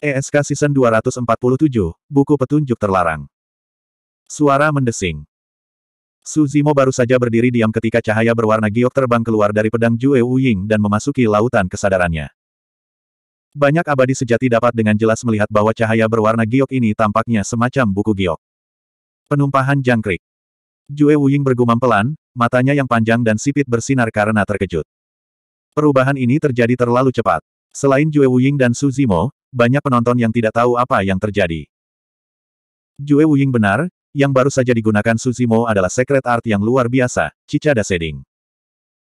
ESK Season 247, Buku Petunjuk Terlarang. Suara mendesing. Suzimo baru saja berdiri diam ketika cahaya berwarna giok terbang keluar dari pedang Jue Wuying dan memasuki lautan kesadarannya. Banyak abadi sejati dapat dengan jelas melihat bahwa cahaya berwarna giok ini tampaknya semacam buku giok. Penumpahan jangkrik. Jue Wuying bergumam pelan, matanya yang panjang dan sipit bersinar karena terkejut. Perubahan ini terjadi terlalu cepat. Selain Jue Wuying dan Suzimo, banyak penonton yang tidak tahu apa yang terjadi. Jue Wuying benar, yang baru saja digunakan Suzimo adalah secret art yang luar biasa, Cicada Seding.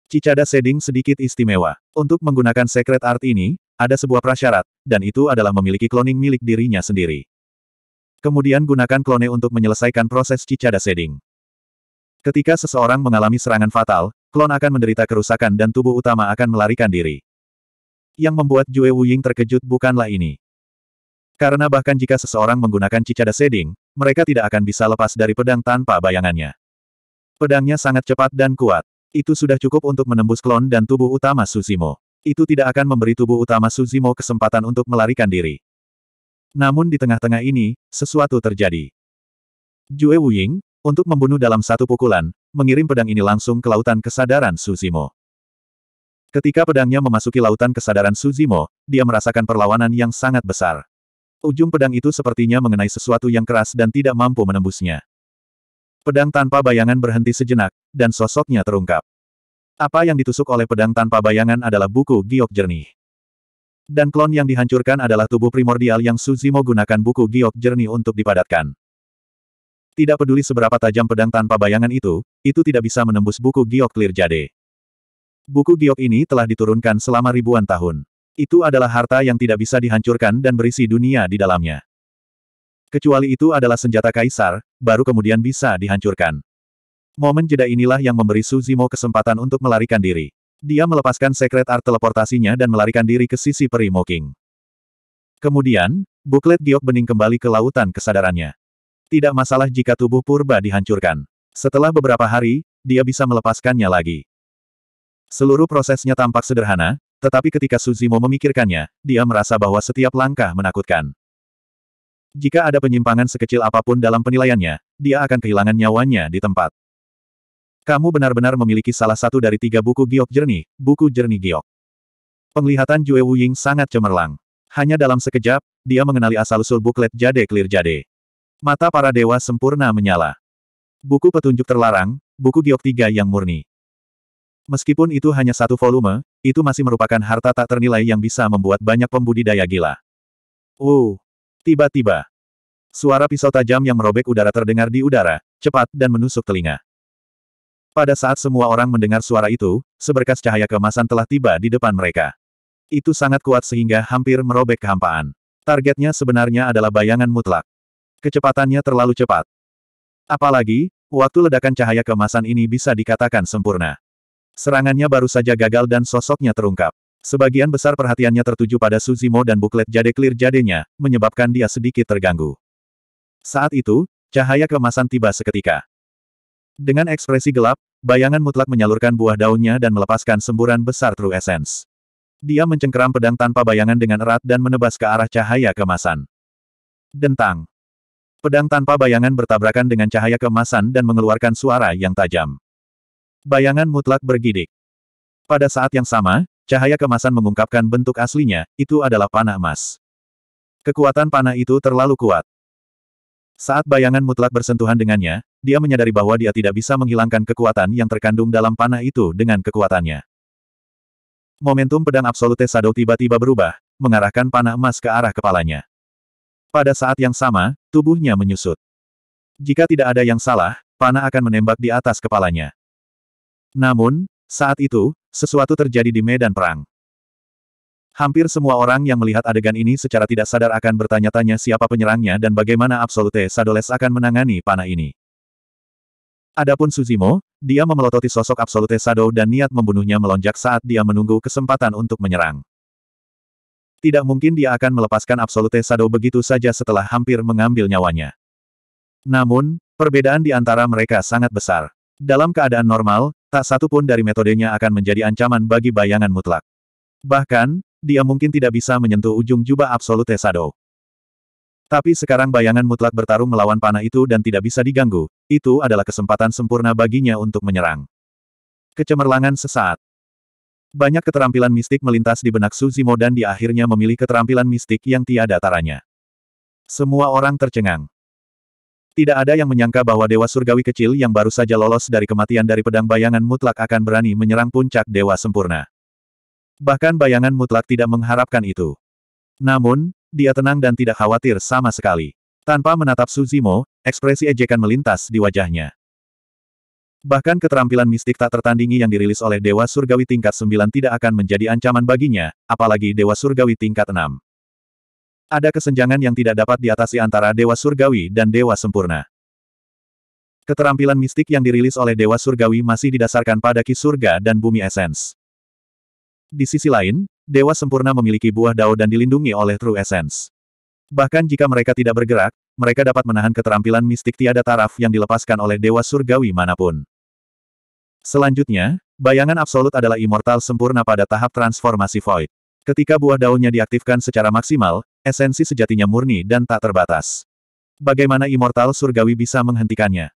Cicada Seding sedikit istimewa. Untuk menggunakan secret art ini, ada sebuah prasyarat, dan itu adalah memiliki cloning milik dirinya sendiri. Kemudian gunakan klone untuk menyelesaikan proses Cicada Seding. Ketika seseorang mengalami serangan fatal, klon akan menderita kerusakan dan tubuh utama akan melarikan diri yang membuat Jue Wuying terkejut bukanlah ini. Karena bahkan jika seseorang menggunakan cicada seding, mereka tidak akan bisa lepas dari pedang tanpa bayangannya. Pedangnya sangat cepat dan kuat. Itu sudah cukup untuk menembus klon dan tubuh utama Suzimo. Itu tidak akan memberi tubuh utama Suzimo kesempatan untuk melarikan diri. Namun di tengah-tengah ini, sesuatu terjadi. Jue Wuying, untuk membunuh dalam satu pukulan, mengirim pedang ini langsung ke lautan kesadaran Suzimo. Ketika pedangnya memasuki lautan kesadaran Suzimo, dia merasakan perlawanan yang sangat besar. Ujung pedang itu sepertinya mengenai sesuatu yang keras dan tidak mampu menembusnya. Pedang tanpa bayangan berhenti sejenak, dan sosoknya terungkap. Apa yang ditusuk oleh pedang tanpa bayangan adalah buku giok jernih. Dan klon yang dihancurkan adalah tubuh primordial yang Suzimo gunakan buku giok jernih untuk dipadatkan. Tidak peduli seberapa tajam pedang tanpa bayangan itu, itu tidak bisa menembus buku giok clear jade. Buku giok ini telah diturunkan selama ribuan tahun. Itu adalah harta yang tidak bisa dihancurkan dan berisi dunia di dalamnya. Kecuali itu adalah senjata kaisar, baru kemudian bisa dihancurkan. Momen jeda inilah yang memberi Suzimo kesempatan untuk melarikan diri. Dia melepaskan secret art teleportasinya dan melarikan diri ke sisi peri moking. Kemudian, buklet giok bening kembali ke lautan kesadarannya. Tidak masalah jika tubuh purba dihancurkan. Setelah beberapa hari, dia bisa melepaskannya lagi. Seluruh prosesnya tampak sederhana, tetapi ketika Suzimo memikirkannya, dia merasa bahwa setiap langkah menakutkan. Jika ada penyimpangan sekecil apapun dalam penilaiannya, dia akan kehilangan nyawanya di tempat. Kamu benar-benar memiliki salah satu dari tiga buku giok jernih, buku jernih giok. Penglihatan Jue Wuying sangat cemerlang. Hanya dalam sekejap, dia mengenali asal-usul buklet Jade Clear Jade. Mata para dewa sempurna menyala. Buku petunjuk terlarang, buku giok tiga yang murni. Meskipun itu hanya satu volume, itu masih merupakan harta tak ternilai yang bisa membuat banyak pembudidaya gila. Uh, tiba-tiba. Suara pisau tajam yang merobek udara terdengar di udara, cepat dan menusuk telinga. Pada saat semua orang mendengar suara itu, seberkas cahaya kemasan telah tiba di depan mereka. Itu sangat kuat sehingga hampir merobek kehampaan. Targetnya sebenarnya adalah bayangan mutlak. Kecepatannya terlalu cepat. Apalagi, waktu ledakan cahaya kemasan ini bisa dikatakan sempurna. Serangannya baru saja gagal dan sosoknya terungkap. Sebagian besar perhatiannya tertuju pada Suzimo dan buklet jade clear jadenya, menyebabkan dia sedikit terganggu. Saat itu, cahaya kemasan tiba seketika. Dengan ekspresi gelap, bayangan mutlak menyalurkan buah daunnya dan melepaskan semburan besar True Essence. Dia mencengkeram pedang tanpa bayangan dengan erat dan menebas ke arah cahaya kemasan. Dentang. Pedang tanpa bayangan bertabrakan dengan cahaya kemasan dan mengeluarkan suara yang tajam. Bayangan mutlak bergidik. Pada saat yang sama, cahaya kemasan mengungkapkan bentuk aslinya, itu adalah panah emas. Kekuatan panah itu terlalu kuat. Saat bayangan mutlak bersentuhan dengannya, dia menyadari bahwa dia tidak bisa menghilangkan kekuatan yang terkandung dalam panah itu dengan kekuatannya. Momentum pedang absolute Sado tiba-tiba berubah, mengarahkan panah emas ke arah kepalanya. Pada saat yang sama, tubuhnya menyusut. Jika tidak ada yang salah, panah akan menembak di atas kepalanya. Namun, saat itu, sesuatu terjadi di medan perang. Hampir semua orang yang melihat adegan ini secara tidak sadar akan bertanya-tanya siapa penyerangnya dan bagaimana Absolute Sadoles akan menangani panah ini. Adapun Suzimo, dia memelototi sosok Absolute Sado dan niat membunuhnya melonjak saat dia menunggu kesempatan untuk menyerang. Tidak mungkin dia akan melepaskan Absolute Sado begitu saja setelah hampir mengambil nyawanya. Namun, perbedaan di antara mereka sangat besar. Dalam keadaan normal, Tak satu pun dari metodenya akan menjadi ancaman bagi bayangan mutlak. Bahkan, dia mungkin tidak bisa menyentuh ujung jubah absolute Sado. Tapi sekarang bayangan mutlak bertarung melawan panah itu dan tidak bisa diganggu, itu adalah kesempatan sempurna baginya untuk menyerang. Kecemerlangan sesaat. Banyak keterampilan mistik melintas di benak Suzimo dan dia akhirnya memilih keterampilan mistik yang tiada taranya. Semua orang tercengang. Tidak ada yang menyangka bahwa Dewa Surgawi kecil yang baru saja lolos dari kematian dari pedang bayangan mutlak akan berani menyerang puncak Dewa Sempurna. Bahkan bayangan mutlak tidak mengharapkan itu. Namun, dia tenang dan tidak khawatir sama sekali. Tanpa menatap Suzimo, ekspresi ejekan melintas di wajahnya. Bahkan keterampilan mistik tak tertandingi yang dirilis oleh Dewa Surgawi tingkat 9 tidak akan menjadi ancaman baginya, apalagi Dewa Surgawi tingkat 6. Ada kesenjangan yang tidak dapat diatasi antara Dewa Surgawi dan Dewa Sempurna. Keterampilan mistik yang dirilis oleh Dewa Surgawi masih didasarkan pada ki surga dan bumi esens. Di sisi lain, Dewa Sempurna memiliki buah dao dan dilindungi oleh True Essence. Bahkan jika mereka tidak bergerak, mereka dapat menahan keterampilan mistik tiada taraf yang dilepaskan oleh Dewa Surgawi manapun. Selanjutnya, bayangan absolut adalah immortal sempurna pada tahap transformasi void. Ketika buah daunnya diaktifkan secara maksimal, esensi sejatinya murni dan tak terbatas. Bagaimana immortal surgawi bisa menghentikannya?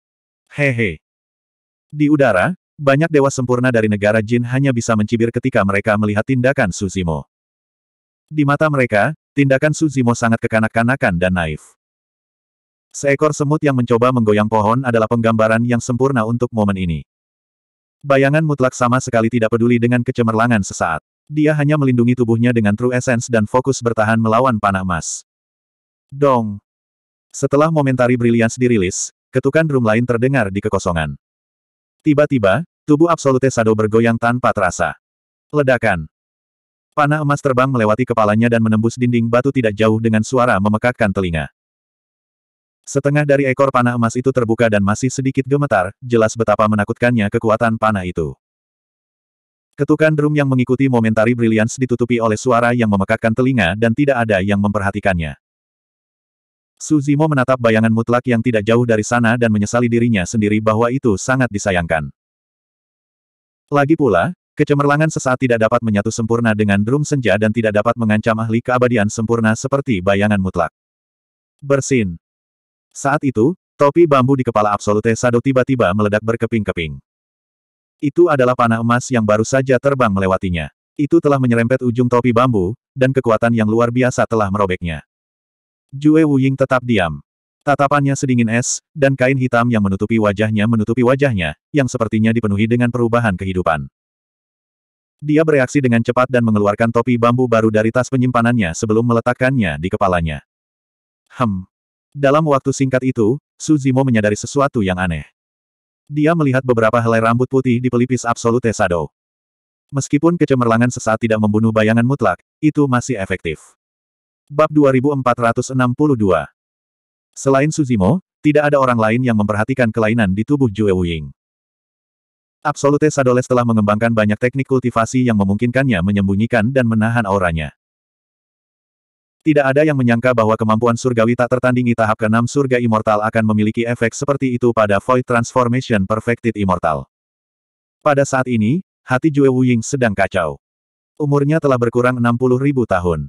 Hehe. Di udara, banyak dewa sempurna dari negara jin hanya bisa mencibir ketika mereka melihat tindakan Suzimo. Di mata mereka, tindakan Suzimo sangat kekanak-kanakan dan naif. Seekor semut yang mencoba menggoyang pohon adalah penggambaran yang sempurna untuk momen ini. Bayangan mutlak sama sekali tidak peduli dengan kecemerlangan sesaat. Dia hanya melindungi tubuhnya dengan True Essence dan fokus bertahan melawan panah emas. Dong! Setelah momentari brilians dirilis, ketukan drum lain terdengar di kekosongan. Tiba-tiba, tubuh Absolute Sado bergoyang tanpa terasa. Ledakan! Panah emas terbang melewati kepalanya dan menembus dinding batu tidak jauh dengan suara memekakkan telinga. Setengah dari ekor panah emas itu terbuka dan masih sedikit gemetar, jelas betapa menakutkannya kekuatan panah itu. Ketukan drum yang mengikuti momentari brilliance ditutupi oleh suara yang memekakkan telinga dan tidak ada yang memperhatikannya. Suzimo menatap bayangan mutlak yang tidak jauh dari sana dan menyesali dirinya sendiri bahwa itu sangat disayangkan. Lagi pula, kecemerlangan sesaat tidak dapat menyatu sempurna dengan drum senja dan tidak dapat mengancam ahli keabadian sempurna seperti bayangan mutlak. Bersin. Saat itu, topi bambu di kepala Absolute Sado tiba-tiba meledak berkeping-keping. Itu adalah panah emas yang baru saja terbang melewatinya. Itu telah menyerempet ujung topi bambu, dan kekuatan yang luar biasa telah merobeknya. Jue Wuying tetap diam. Tatapannya sedingin es, dan kain hitam yang menutupi wajahnya menutupi wajahnya, yang sepertinya dipenuhi dengan perubahan kehidupan. Dia bereaksi dengan cepat dan mengeluarkan topi bambu baru dari tas penyimpanannya sebelum meletakkannya di kepalanya. Hem. Dalam waktu singkat itu, Suzimo menyadari sesuatu yang aneh. Dia melihat beberapa helai rambut putih di pelipis absolute Shadow. Meskipun kecemerlangan sesaat tidak membunuh bayangan mutlak, itu masih efektif. Bab 2462 Selain Suzimo, tidak ada orang lain yang memperhatikan kelainan di tubuh Jue Wuying. Absolute Sadoles telah mengembangkan banyak teknik kultivasi yang memungkinkannya menyembunyikan dan menahan auranya. Tidak ada yang menyangka bahwa kemampuan surgawi tak tertandingi tahap ke-6 surga immortal akan memiliki efek seperti itu pada Void Transformation Perfected Immortal. Pada saat ini, hati Jue Wuying sedang kacau. Umurnya telah berkurang 60 ribu tahun.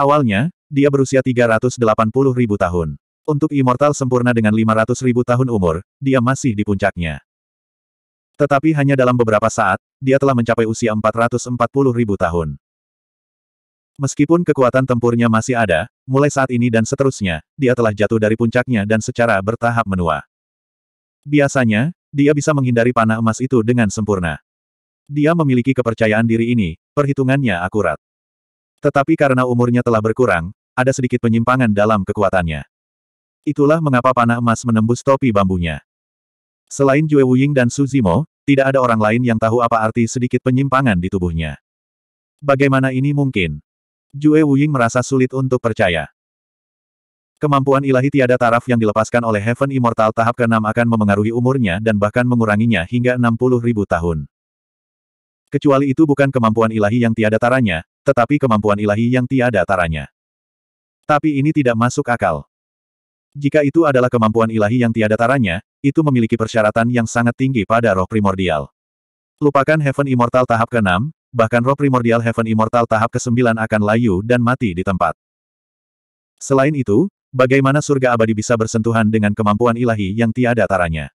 Awalnya, dia berusia 380 ribu tahun. Untuk immortal sempurna dengan 500 ribu tahun umur, dia masih di puncaknya. Tetapi hanya dalam beberapa saat, dia telah mencapai usia 440 ribu tahun. Meskipun kekuatan tempurnya masih ada, mulai saat ini dan seterusnya, dia telah jatuh dari puncaknya dan secara bertahap menua. Biasanya, dia bisa menghindari panah emas itu dengan sempurna. Dia memiliki kepercayaan diri ini, perhitungannya akurat. Tetapi karena umurnya telah berkurang, ada sedikit penyimpangan dalam kekuatannya. Itulah mengapa panah emas menembus topi bambunya. Selain Jue Wuying dan Su Zimo, tidak ada orang lain yang tahu apa arti sedikit penyimpangan di tubuhnya. Bagaimana ini mungkin? Jue Wuying merasa sulit untuk percaya. Kemampuan ilahi tiada taraf yang dilepaskan oleh Heaven Immortal tahap ke-6 akan memengaruhi umurnya dan bahkan menguranginya hingga 60 ribu tahun. Kecuali itu bukan kemampuan ilahi yang tiada taranya, tetapi kemampuan ilahi yang tiada taranya. Tapi ini tidak masuk akal. Jika itu adalah kemampuan ilahi yang tiada taranya, itu memiliki persyaratan yang sangat tinggi pada roh primordial. Lupakan Heaven Immortal tahap ke-6, bahkan roh primordial Heaven Immortal tahap ke-9 akan layu dan mati di tempat. Selain itu, bagaimana surga abadi bisa bersentuhan dengan kemampuan ilahi yang tiada taranya?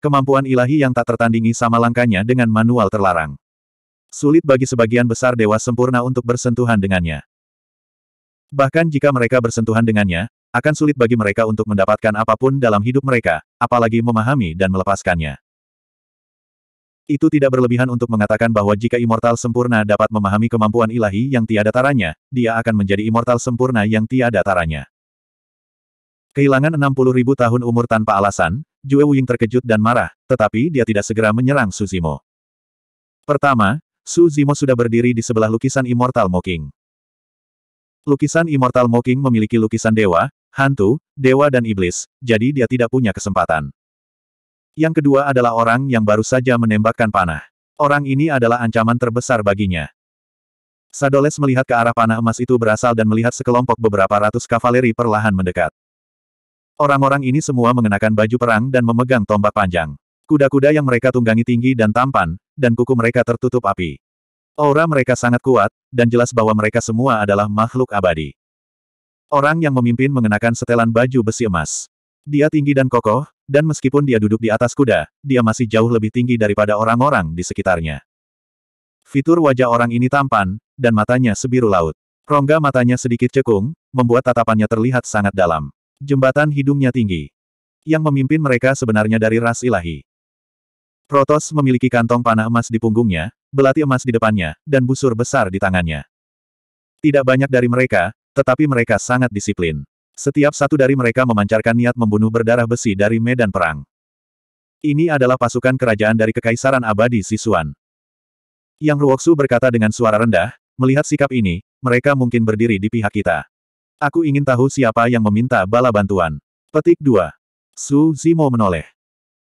Kemampuan ilahi yang tak tertandingi sama langkanya dengan manual terlarang. Sulit bagi sebagian besar dewa sempurna untuk bersentuhan dengannya. Bahkan jika mereka bersentuhan dengannya, akan sulit bagi mereka untuk mendapatkan apapun dalam hidup mereka, apalagi memahami dan melepaskannya. Itu tidak berlebihan untuk mengatakan bahwa jika immortal sempurna dapat memahami kemampuan ilahi yang tiada taranya, dia akan menjadi immortal sempurna yang tiada taranya. Kehilangan 60 ribu tahun umur tanpa alasan, Jue Wuying terkejut dan marah, tetapi dia tidak segera menyerang Suzimo. Pertama, Suzimo sudah berdiri di sebelah lukisan Immortal Moking. Lukisan Immortal Moking memiliki lukisan dewa, hantu, dewa dan iblis, jadi dia tidak punya kesempatan. Yang kedua adalah orang yang baru saja menembakkan panah. Orang ini adalah ancaman terbesar baginya. Sadoles melihat ke arah panah emas itu berasal dan melihat sekelompok beberapa ratus kavaleri perlahan mendekat. Orang-orang ini semua mengenakan baju perang dan memegang tombak panjang. Kuda-kuda yang mereka tunggangi tinggi dan tampan, dan kuku mereka tertutup api. Aura mereka sangat kuat, dan jelas bahwa mereka semua adalah makhluk abadi. Orang yang memimpin mengenakan setelan baju besi emas. Dia tinggi dan kokoh, dan meskipun dia duduk di atas kuda, dia masih jauh lebih tinggi daripada orang-orang di sekitarnya. Fitur wajah orang ini tampan, dan matanya sebiru laut. Rongga matanya sedikit cekung, membuat tatapannya terlihat sangat dalam. Jembatan hidungnya tinggi. Yang memimpin mereka sebenarnya dari ras ilahi. Protos memiliki kantong panah emas di punggungnya, belati emas di depannya, dan busur besar di tangannya. Tidak banyak dari mereka, tetapi mereka sangat disiplin. Setiap satu dari mereka memancarkan niat membunuh berdarah besi dari medan perang. Ini adalah pasukan kerajaan dari Kekaisaran Abadi Sisuan. Yang Ruoksu berkata dengan suara rendah, melihat sikap ini, mereka mungkin berdiri di pihak kita. Aku ingin tahu siapa yang meminta bala bantuan. Petik 2. Su Zimo menoleh.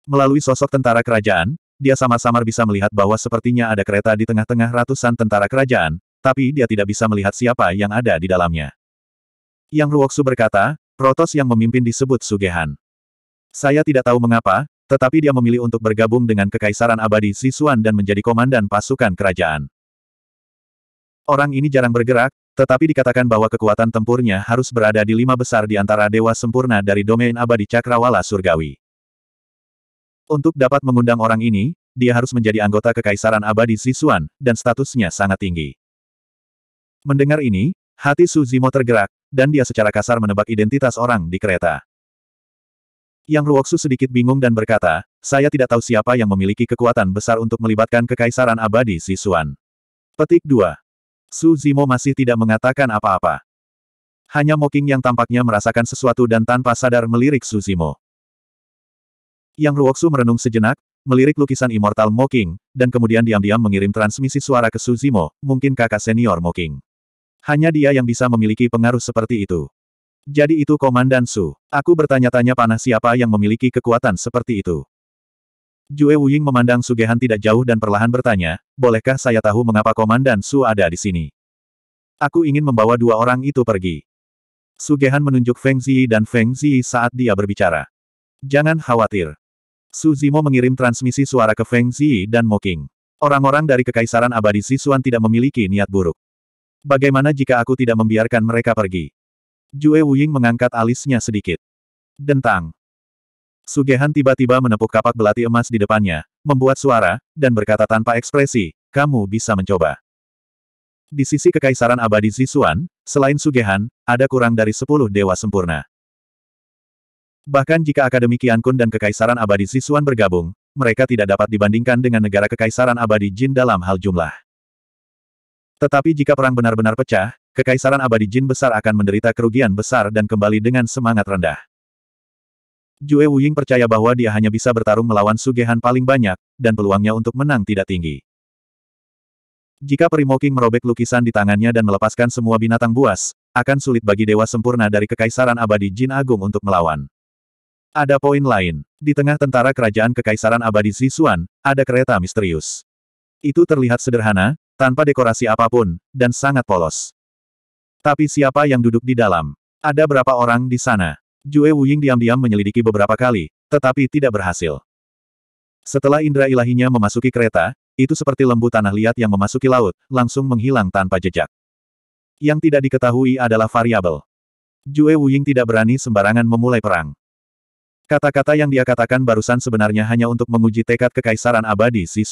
Melalui sosok tentara kerajaan, dia samar-samar bisa melihat bahwa sepertinya ada kereta di tengah-tengah ratusan tentara kerajaan, tapi dia tidak bisa melihat siapa yang ada di dalamnya. Yang Ruoksu berkata, Protos yang memimpin disebut Sugehan. Saya tidak tahu mengapa, tetapi dia memilih untuk bergabung dengan Kekaisaran Abadi Sisuan dan menjadi komandan pasukan kerajaan. Orang ini jarang bergerak, tetapi dikatakan bahwa kekuatan tempurnya harus berada di lima besar di antara dewa sempurna dari domain abadi Cakrawala Surgawi. Untuk dapat mengundang orang ini, dia harus menjadi anggota Kekaisaran Abadi Sisuan, dan statusnya sangat tinggi. Mendengar ini, hati Suzimo tergerak, dan dia secara kasar menebak identitas orang di kereta. Yang Ruoksu sedikit bingung dan berkata, saya tidak tahu siapa yang memiliki kekuatan besar untuk melibatkan kekaisaran abadi Sisuan. Petik 2. Su Zimo masih tidak mengatakan apa-apa. Hanya Moking yang tampaknya merasakan sesuatu dan tanpa sadar melirik Su Zimo. Yang Ruoksu merenung sejenak, melirik lukisan Immortal Moking, dan kemudian diam-diam mengirim transmisi suara ke Su Zimo. mungkin kakak senior Moking. Hanya dia yang bisa memiliki pengaruh seperti itu. Jadi itu Komandan Su. Aku bertanya-tanya panah siapa yang memiliki kekuatan seperti itu. Jue Wuying memandang Sugehan tidak jauh dan perlahan bertanya, bolehkah saya tahu mengapa Komandan Su ada di sini? Aku ingin membawa dua orang itu pergi. Sugehan menunjuk Feng Ziyi dan Feng Ziyi saat dia berbicara. Jangan khawatir. Su Zimo mengirim transmisi suara ke Feng Ziyi dan Moking. Orang-orang dari Kekaisaran Abadi Sisuan tidak memiliki niat buruk. Bagaimana jika aku tidak membiarkan mereka pergi? Jue Wuying mengangkat alisnya sedikit. Dentang. Sugehan tiba-tiba menepuk kapak belati emas di depannya, membuat suara, dan berkata tanpa ekspresi, kamu bisa mencoba. Di sisi kekaisaran abadi Zisuan, selain Sugehan, ada kurang dari sepuluh dewa sempurna. Bahkan jika Akademi Kiankun dan Kekaisaran Abadi Zisuan bergabung, mereka tidak dapat dibandingkan dengan negara Kekaisaran Abadi Jin dalam hal jumlah. Tetapi jika perang benar-benar pecah, kekaisaran abadi jin besar akan menderita kerugian besar dan kembali dengan semangat rendah. Jue Wuying percaya bahwa dia hanya bisa bertarung melawan Sugehan paling banyak, dan peluangnya untuk menang tidak tinggi. Jika Primoking merobek lukisan di tangannya dan melepaskan semua binatang buas, akan sulit bagi dewa sempurna dari kekaisaran abadi jin agung untuk melawan. Ada poin lain. Di tengah tentara kerajaan kekaisaran abadi Zisuan, ada kereta misterius. Itu terlihat sederhana, tanpa dekorasi apapun, dan sangat polos. Tapi siapa yang duduk di dalam? Ada berapa orang di sana? Jue Wuying diam-diam menyelidiki beberapa kali, tetapi tidak berhasil. Setelah indera ilahinya memasuki kereta, itu seperti lembu tanah liat yang memasuki laut, langsung menghilang tanpa jejak. Yang tidak diketahui adalah variabel. Jue Wuying tidak berani sembarangan memulai perang. Kata-kata yang dia katakan barusan sebenarnya hanya untuk menguji tekad kekaisaran abadi Si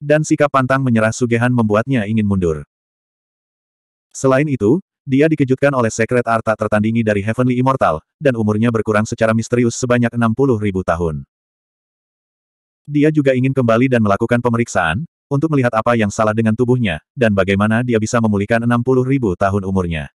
dan sikap pantang menyerah Sugehan membuatnya ingin mundur. Selain itu, dia dikejutkan oleh sekret arta tertandingi dari Heavenly Immortal, dan umurnya berkurang secara misterius sebanyak 60 ribu tahun. Dia juga ingin kembali dan melakukan pemeriksaan, untuk melihat apa yang salah dengan tubuhnya, dan bagaimana dia bisa memulihkan 60 ribu tahun umurnya.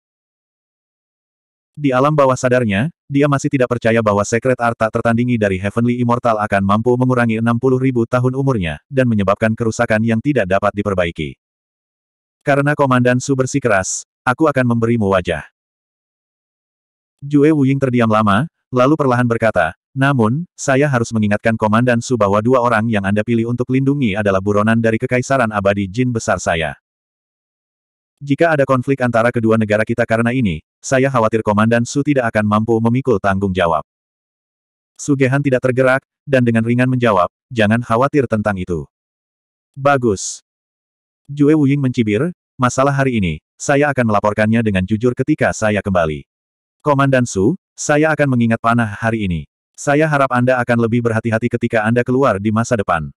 Di alam bawah sadarnya, dia masih tidak percaya bahwa Secret Art tak tertandingi dari Heavenly Immortal akan mampu mengurangi 60 tahun umurnya, dan menyebabkan kerusakan yang tidak dapat diperbaiki. Karena Komandan Su bersikeras, aku akan memberimu wajah. Jue Wuying terdiam lama, lalu perlahan berkata, namun, saya harus mengingatkan Komandan Su bahwa dua orang yang Anda pilih untuk lindungi adalah buronan dari Kekaisaran Abadi Jin Besar saya. Jika ada konflik antara kedua negara kita karena ini, saya khawatir Komandan Su tidak akan mampu memikul tanggung jawab. Sugehan tidak tergerak, dan dengan ringan menjawab, jangan khawatir tentang itu. Bagus. Jue Wuying mencibir, masalah hari ini, saya akan melaporkannya dengan jujur ketika saya kembali. Komandan Su, saya akan mengingat panah hari ini. Saya harap Anda akan lebih berhati-hati ketika Anda keluar di masa depan.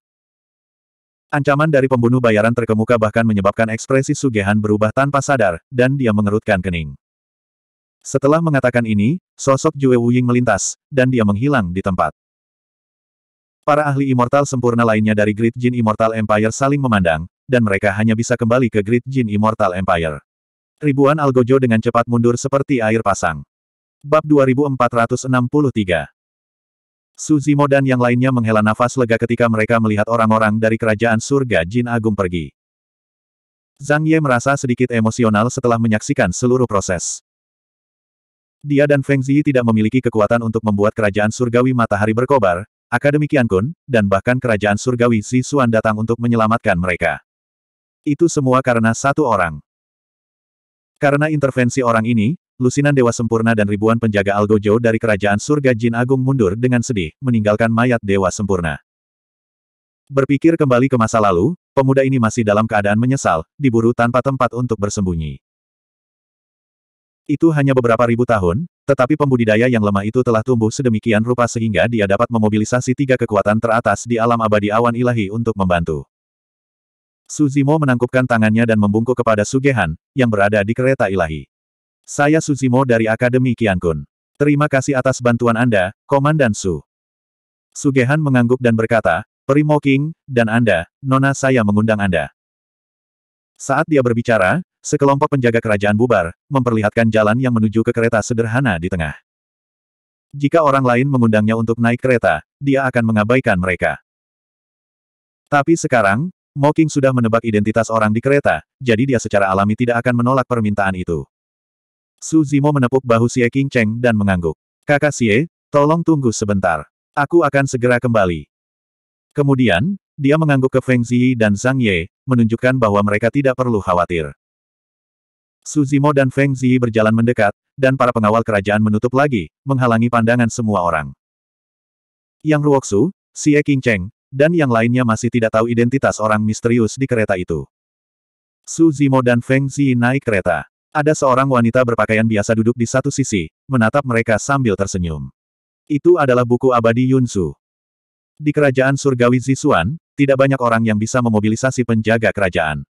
Ancaman dari pembunuh bayaran terkemuka bahkan menyebabkan ekspresi Sugehan berubah tanpa sadar, dan dia mengerutkan kening. Setelah mengatakan ini, sosok Jue Wuying melintas, dan dia menghilang di tempat. Para ahli immortal sempurna lainnya dari Great Jin Immortal Empire saling memandang, dan mereka hanya bisa kembali ke Great Jin Immortal Empire. Ribuan algojo dengan cepat mundur seperti air pasang. Bab 2463 Suzimo dan yang lainnya menghela nafas lega ketika mereka melihat orang-orang dari kerajaan surga Jin Agung pergi. Zhang Ye merasa sedikit emosional setelah menyaksikan seluruh proses. Dia dan Feng Zi tidak memiliki kekuatan untuk membuat kerajaan surgawi matahari berkobar, akademikian Kun, dan bahkan kerajaan surgawi Si Suan datang untuk menyelamatkan mereka. Itu semua karena satu orang. Karena intervensi orang ini, lusinan dewa sempurna dan ribuan penjaga Algojo dari kerajaan surga Jin Agung mundur dengan sedih, meninggalkan mayat dewa sempurna. Berpikir kembali ke masa lalu, pemuda ini masih dalam keadaan menyesal, diburu tanpa tempat untuk bersembunyi. Itu hanya beberapa ribu tahun, tetapi pembudidaya yang lemah itu telah tumbuh sedemikian rupa sehingga dia dapat memobilisasi tiga kekuatan teratas di alam abadi awan ilahi untuk membantu. Suzimo menangkupkan tangannya dan membungkuk kepada Sugehan, yang berada di kereta ilahi. Saya Suzimo dari Akademi Kiankun. Terima kasih atas bantuan Anda, Komandan Su. Sugehan mengangguk dan berkata, Primo King, dan Anda, Nona saya mengundang Anda. Saat dia berbicara, sekelompok penjaga kerajaan bubar, memperlihatkan jalan yang menuju ke kereta sederhana di tengah. Jika orang lain mengundangnya untuk naik kereta, dia akan mengabaikan mereka. Tapi sekarang, Moking sudah menebak identitas orang di kereta, jadi dia secara alami tidak akan menolak permintaan itu. Su Zimo menepuk bahu Xie Cheng dan mengangguk. Kakak Xie, tolong tunggu sebentar. Aku akan segera kembali. Kemudian, dia mengangguk ke Feng Ziyi dan Zhang Ye, menunjukkan bahwa mereka tidak perlu khawatir. Su Zimo dan Feng Ziyi berjalan mendekat, dan para pengawal kerajaan menutup lagi, menghalangi pandangan semua orang. Yang Ruoksu, Xie Cheng, dan yang lainnya masih tidak tahu identitas orang misterius di kereta itu. Su Zimo dan Feng Ziyi naik kereta. Ada seorang wanita berpakaian biasa duduk di satu sisi, menatap mereka sambil tersenyum. Itu adalah buku abadi Yunsu. Di kerajaan surgawi Zisuan, tidak banyak orang yang bisa memobilisasi penjaga kerajaan.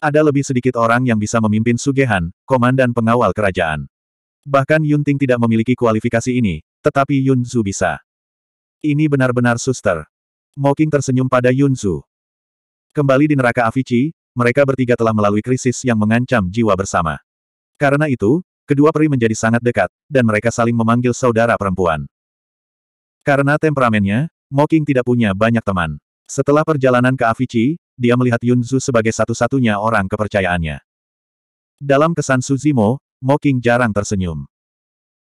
Ada lebih sedikit orang yang bisa memimpin Sugehan, komandan pengawal kerajaan. Bahkan Yun Ting tidak memiliki kualifikasi ini, tetapi Yunzu bisa. Ini benar-benar suster. Moking tersenyum pada Yunzu. Kembali di neraka Avicii, mereka bertiga telah melalui krisis yang mengancam jiwa bersama. Karena itu, kedua peri menjadi sangat dekat, dan mereka saling memanggil saudara perempuan. Karena temperamennya, Moking tidak punya banyak teman. Setelah perjalanan ke Avicii, dia melihat Yunzu sebagai satu-satunya orang kepercayaannya. Dalam kesan Suzimo, Moking jarang tersenyum.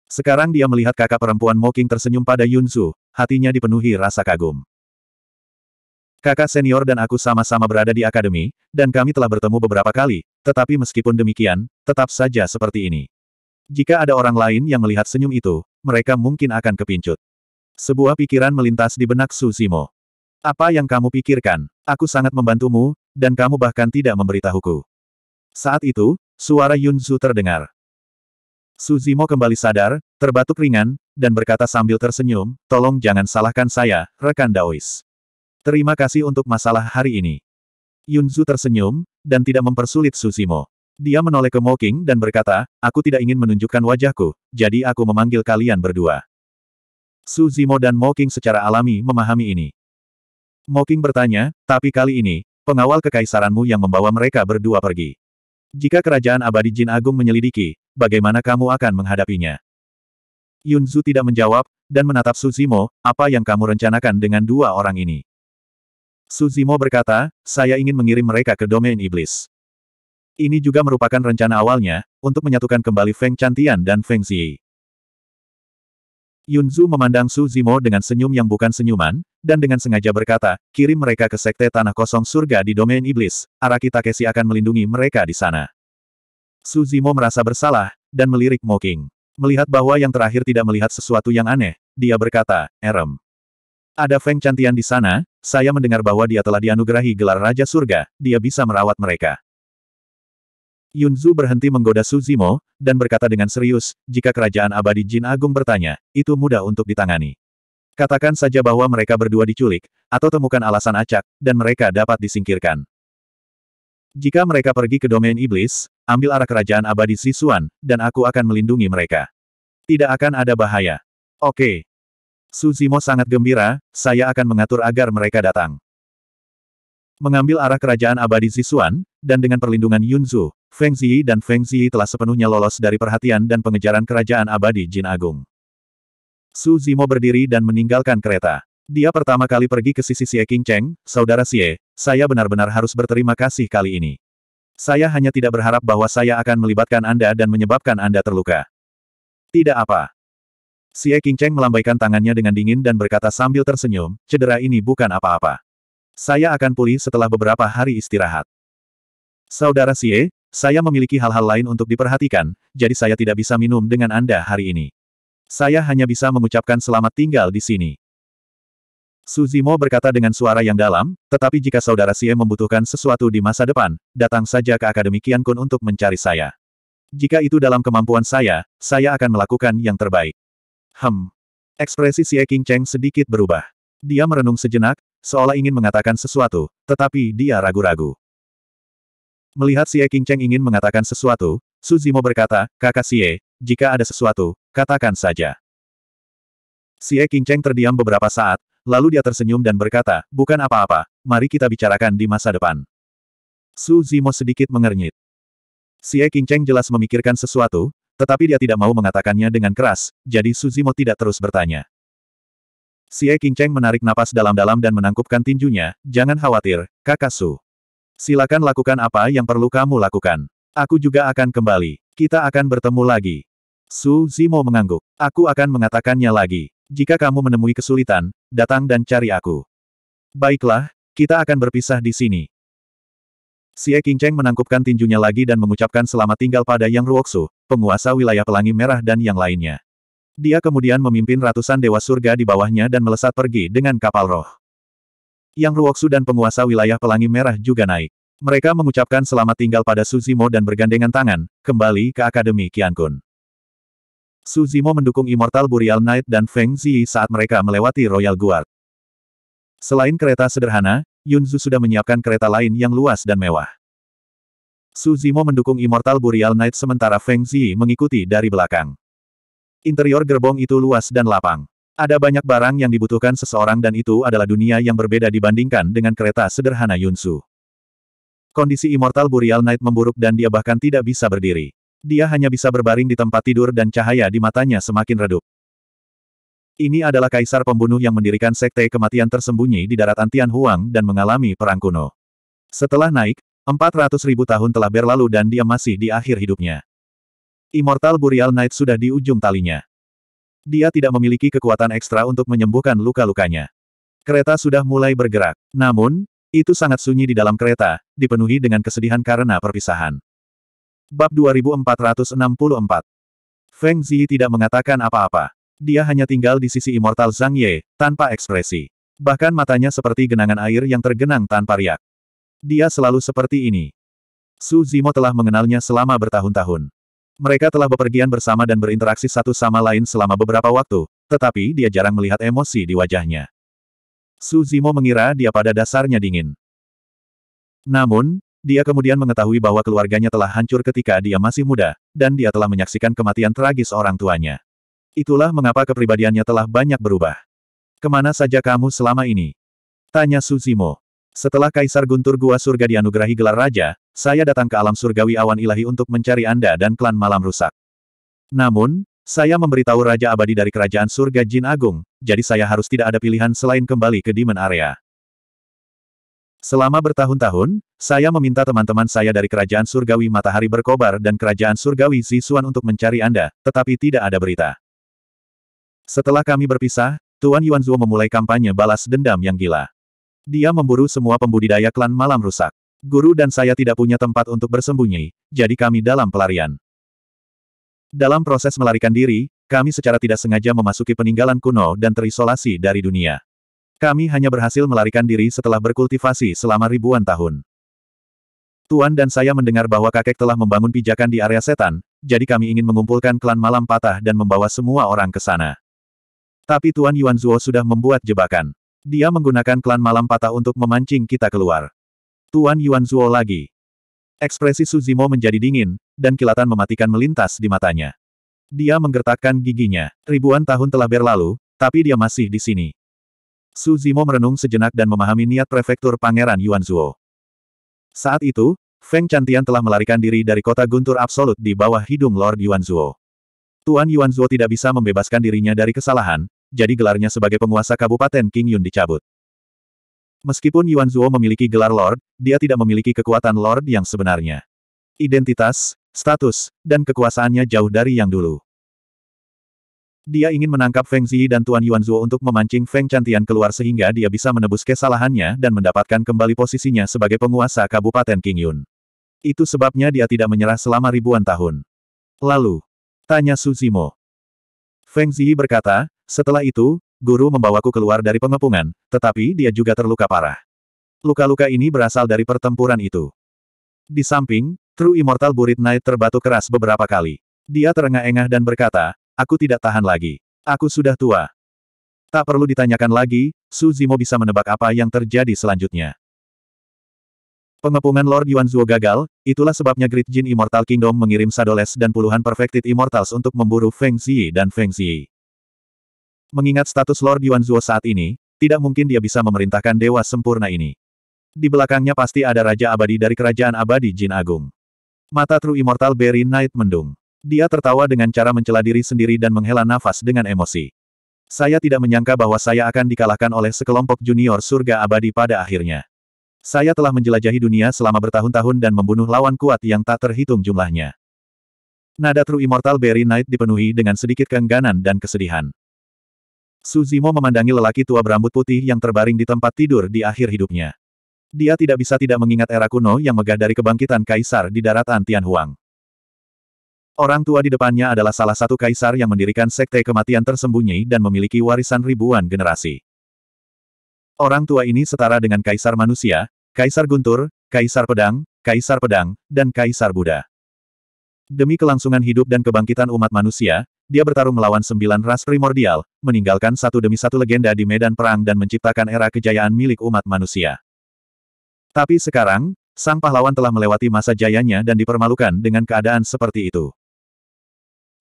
Sekarang dia melihat kakak perempuan Moking tersenyum pada Yunzu, hatinya dipenuhi rasa kagum. Kakak senior dan aku sama-sama berada di akademi, dan kami telah bertemu beberapa kali, tetapi meskipun demikian, tetap saja seperti ini. Jika ada orang lain yang melihat senyum itu, mereka mungkin akan kepincut. Sebuah pikiran melintas di benak Suzimo. Apa yang kamu pikirkan? Aku sangat membantumu, dan kamu bahkan tidak memberitahuku. Saat itu, suara Yun Yunzu terdengar. Suzimo kembali sadar, terbatuk ringan, dan berkata sambil tersenyum, tolong jangan salahkan saya, rekan Daois. Terima kasih untuk masalah hari ini. Yunzu tersenyum, dan tidak mempersulit Susimo. Dia menoleh ke Moking dan berkata, aku tidak ingin menunjukkan wajahku, jadi aku memanggil kalian berdua. Suzimo dan Moking secara alami memahami ini. Moking bertanya, tapi kali ini, pengawal kekaisaranmu yang membawa mereka berdua pergi. Jika kerajaan abadi Jin Agung menyelidiki, bagaimana kamu akan menghadapinya? Yunzu tidak menjawab, dan menatap Suzimo, apa yang kamu rencanakan dengan dua orang ini? Suzimo berkata, saya ingin mengirim mereka ke domain iblis. Ini juga merupakan rencana awalnya, untuk menyatukan kembali Feng Cantian dan Feng Ziyi. Yunzu memandang Su Zimo dengan senyum yang bukan senyuman, dan dengan sengaja berkata, kirim mereka ke sekte tanah kosong surga di domain iblis, Araki Takeshi akan melindungi mereka di sana. Su Zimo merasa bersalah, dan melirik Moking. Melihat bahwa yang terakhir tidak melihat sesuatu yang aneh, dia berkata, Erem. Ada Feng Cantian di sana, saya mendengar bahwa dia telah dianugerahi gelar Raja Surga, dia bisa merawat mereka. Yunzu berhenti menggoda Su Zimo dan berkata dengan serius, jika kerajaan abadi Jin Agung bertanya, itu mudah untuk ditangani. Katakan saja bahwa mereka berdua diculik, atau temukan alasan acak, dan mereka dapat disingkirkan. Jika mereka pergi ke domain iblis, ambil arah kerajaan abadi Sisuan, dan aku akan melindungi mereka. Tidak akan ada bahaya. Oke, Suzimo sangat gembira, saya akan mengatur agar mereka datang. Mengambil arah kerajaan abadi Zisuan, dan dengan perlindungan Yunzu, Feng Ziyi dan Feng Ziyi telah sepenuhnya lolos dari perhatian dan pengejaran kerajaan abadi Jin Agung. Su Zimo berdiri dan meninggalkan kereta. Dia pertama kali pergi ke sisi Xie King Cheng, Saudara Xie, saya benar-benar harus berterima kasih kali ini. Saya hanya tidak berharap bahwa saya akan melibatkan Anda dan menyebabkan Anda terluka. Tidak apa. Xie Qingcheng melambaikan tangannya dengan dingin dan berkata sambil tersenyum, cedera ini bukan apa-apa. Saya akan pulih setelah beberapa hari istirahat. Saudara Xie, saya memiliki hal-hal lain untuk diperhatikan, jadi saya tidak bisa minum dengan Anda hari ini. Saya hanya bisa mengucapkan selamat tinggal di sini. Suzimo berkata dengan suara yang dalam, tetapi jika saudara Xie membutuhkan sesuatu di masa depan, datang saja ke Akademi Kun untuk mencari saya. Jika itu dalam kemampuan saya, saya akan melakukan yang terbaik. Hem. Ekspresi Xie King Cheng sedikit berubah. Dia merenung sejenak, seolah ingin mengatakan sesuatu, tetapi dia ragu-ragu. Melihat Xie King Cheng ingin mengatakan sesuatu, Su Zimo berkata, kakak Xie, jika ada sesuatu, katakan saja. Xie King Cheng terdiam beberapa saat, lalu dia tersenyum dan berkata, bukan apa-apa, mari kita bicarakan di masa depan. Su Zimo sedikit mengernyit. Xie King Cheng jelas memikirkan sesuatu, tetapi dia tidak mau mengatakannya dengan keras, jadi Suzimo tidak terus bertanya. Xie Qingcheng menarik napas dalam-dalam dan menangkupkan tinjunya, jangan khawatir, kakak Su. Silakan lakukan apa yang perlu kamu lakukan. Aku juga akan kembali. Kita akan bertemu lagi. Su Zimo mengangguk. Aku akan mengatakannya lagi. Jika kamu menemui kesulitan, datang dan cari aku. Baiklah, kita akan berpisah di sini. Xie Qingcheng menangkupkan tinjunya lagi dan mengucapkan selamat tinggal pada Yang Ruoksu, penguasa wilayah Pelangi Merah dan yang lainnya. Dia kemudian memimpin ratusan dewa surga di bawahnya dan melesat pergi dengan kapal roh. Yang Ruoksu dan penguasa wilayah Pelangi Merah juga naik. Mereka mengucapkan selamat tinggal pada Suzimo dan bergandengan tangan, kembali ke Akademi Qiankun. Suzimo mendukung Immortal Burial Knight dan Feng Ziyi saat mereka melewati Royal Guard. Selain kereta sederhana, Yunzu sudah menyiapkan kereta lain yang luas dan mewah. Su Zimo mendukung Immortal Burial Knight sementara Feng Zi mengikuti dari belakang. Interior gerbong itu luas dan lapang. Ada banyak barang yang dibutuhkan seseorang dan itu adalah dunia yang berbeda dibandingkan dengan kereta sederhana Yunzu. Kondisi Immortal Burial Knight memburuk dan dia bahkan tidak bisa berdiri. Dia hanya bisa berbaring di tempat tidur dan cahaya di matanya semakin redup. Ini adalah kaisar pembunuh yang mendirikan sekte kematian tersembunyi di daratan Tianhuang dan mengalami perang kuno. Setelah naik, 400 ribu tahun telah berlalu dan dia masih di akhir hidupnya. Immortal Burial Knight sudah di ujung talinya. Dia tidak memiliki kekuatan ekstra untuk menyembuhkan luka-lukanya. Kereta sudah mulai bergerak. Namun, itu sangat sunyi di dalam kereta, dipenuhi dengan kesedihan karena perpisahan. Bab 2464 Feng Zi tidak mengatakan apa-apa. Dia hanya tinggal di sisi Immortal Zhang Ye, tanpa ekspresi. Bahkan matanya seperti genangan air yang tergenang tanpa riak. Dia selalu seperti ini. Su Zimo telah mengenalnya selama bertahun-tahun. Mereka telah bepergian bersama dan berinteraksi satu sama lain selama beberapa waktu, tetapi dia jarang melihat emosi di wajahnya. Su Zimo mengira dia pada dasarnya dingin. Namun, dia kemudian mengetahui bahwa keluarganya telah hancur ketika dia masih muda, dan dia telah menyaksikan kematian tragis orang tuanya. Itulah mengapa kepribadiannya telah banyak berubah. Kemana saja kamu selama ini? Tanya Suzimo. Setelah Kaisar Guntur Gua Surga dianugerahi gelar Raja, saya datang ke alam surgawi awan ilahi untuk mencari Anda dan klan malam rusak. Namun, saya memberitahu Raja Abadi dari Kerajaan Surga Jin Agung, jadi saya harus tidak ada pilihan selain kembali ke Demon Area. Selama bertahun-tahun, saya meminta teman-teman saya dari Kerajaan Surgawi Matahari Berkobar dan Kerajaan Surgawi Zisuan untuk mencari Anda, tetapi tidak ada berita. Setelah kami berpisah, Tuan Yuan Zuo memulai kampanye balas dendam yang gila. Dia memburu semua pembudidaya klan malam rusak. Guru dan saya tidak punya tempat untuk bersembunyi, jadi kami dalam pelarian. Dalam proses melarikan diri, kami secara tidak sengaja memasuki peninggalan kuno dan terisolasi dari dunia. Kami hanya berhasil melarikan diri setelah berkultivasi selama ribuan tahun. Tuan dan saya mendengar bahwa kakek telah membangun pijakan di area setan, jadi kami ingin mengumpulkan klan malam patah dan membawa semua orang ke sana. Tapi Tuan Yuan Zuo sudah membuat jebakan. Dia menggunakan klan malam patah untuk memancing kita keluar. Tuan Yuan Zuo lagi. Ekspresi Suzimo menjadi dingin, dan kilatan mematikan melintas di matanya. Dia menggertakkan giginya. Ribuan tahun telah berlalu, tapi dia masih di sini. Suzimo merenung sejenak dan memahami niat prefektur Pangeran Yuan Zuo. Saat itu, Feng Cantian telah melarikan diri dari kota guntur absolut di bawah hidung Lord Yuan Zuo. Tuan Yuan Zuo tidak bisa membebaskan dirinya dari kesalahan, jadi gelarnya sebagai penguasa Kabupaten King Yun dicabut. Meskipun Yuan Zuo memiliki gelar Lord, dia tidak memiliki kekuatan Lord yang sebenarnya. Identitas, status, dan kekuasaannya jauh dari yang dulu. Dia ingin menangkap Feng Ziyi dan Tuan Yuan Zuo untuk memancing Feng Cantian keluar sehingga dia bisa menebus kesalahannya dan mendapatkan kembali posisinya sebagai penguasa Kabupaten King Yun. Itu sebabnya dia tidak menyerah selama ribuan tahun. Lalu, tanya Suzimo. Feng Ziyi berkata, setelah itu, guru membawaku keluar dari pengepungan, tetapi dia juga terluka parah. Luka-luka ini berasal dari pertempuran itu. Di samping, True Immortal Burit Knight terbatuk keras beberapa kali. Dia terengah-engah dan berkata, aku tidak tahan lagi. Aku sudah tua. Tak perlu ditanyakan lagi, Su Zimo bisa menebak apa yang terjadi selanjutnya. Pengepungan Lord Yuan Zhuo gagal, itulah sebabnya Great Jin Immortal Kingdom mengirim Sadoles dan puluhan Perfected Immortals untuk memburu Feng Xi dan Feng Xi. Mengingat status Lord Yuanzuo saat ini, tidak mungkin dia bisa memerintahkan dewa sempurna ini. Di belakangnya pasti ada Raja Abadi dari Kerajaan Abadi Jin Agung. Mata True Immortal Berry Knight mendung. Dia tertawa dengan cara mencela diri sendiri dan menghela nafas dengan emosi. Saya tidak menyangka bahwa saya akan dikalahkan oleh sekelompok junior surga abadi pada akhirnya. Saya telah menjelajahi dunia selama bertahun-tahun dan membunuh lawan kuat yang tak terhitung jumlahnya. Nada True Immortal Berry Knight dipenuhi dengan sedikit keengganan dan kesedihan. Suzimo memandangi lelaki tua berambut putih yang terbaring di tempat tidur di akhir hidupnya. Dia tidak bisa tidak mengingat era kuno yang megah dari kebangkitan kaisar di daratan Tianhuang. Orang tua di depannya adalah salah satu kaisar yang mendirikan sekte kematian tersembunyi dan memiliki warisan ribuan generasi. Orang tua ini setara dengan kaisar manusia, kaisar guntur, kaisar pedang, kaisar pedang, dan kaisar Buddha. Demi kelangsungan hidup dan kebangkitan umat manusia, dia bertarung melawan sembilan ras primordial, meninggalkan satu demi satu legenda di medan perang dan menciptakan era kejayaan milik umat manusia. Tapi sekarang, sang pahlawan telah melewati masa jayanya dan dipermalukan dengan keadaan seperti itu.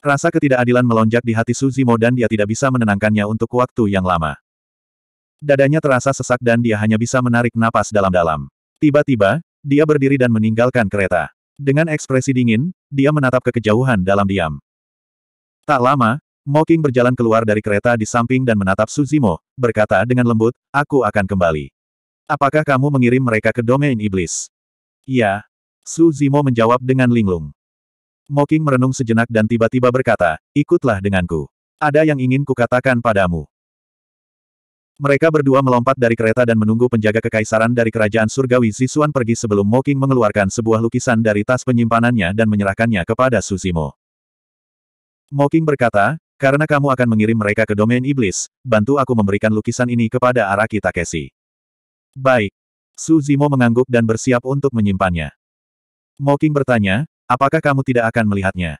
Rasa ketidakadilan melonjak di hati Suzimo dan dia tidak bisa menenangkannya untuk waktu yang lama. Dadanya terasa sesak dan dia hanya bisa menarik napas dalam-dalam. Tiba-tiba, dia berdiri dan meninggalkan kereta. Dengan ekspresi dingin, dia menatap ke kejauhan dalam diam. Tak lama, Moking berjalan keluar dari kereta di samping dan menatap Suzimo, berkata dengan lembut, aku akan kembali. Apakah kamu mengirim mereka ke domain iblis? Ya. Suzimo menjawab dengan linglung. Moking merenung sejenak dan tiba-tiba berkata, ikutlah denganku. Ada yang ingin kukatakan padamu. Mereka berdua melompat dari kereta dan menunggu penjaga kekaisaran dari kerajaan surgawi Zisuan pergi sebelum Moking mengeluarkan sebuah lukisan dari tas penyimpanannya dan menyerahkannya kepada Suzimo. Moking berkata, karena kamu akan mengirim mereka ke domain iblis, bantu aku memberikan lukisan ini kepada Araki Takeshi. Baik. Su Zimo mengangguk dan bersiap untuk menyimpannya. Moking bertanya, apakah kamu tidak akan melihatnya?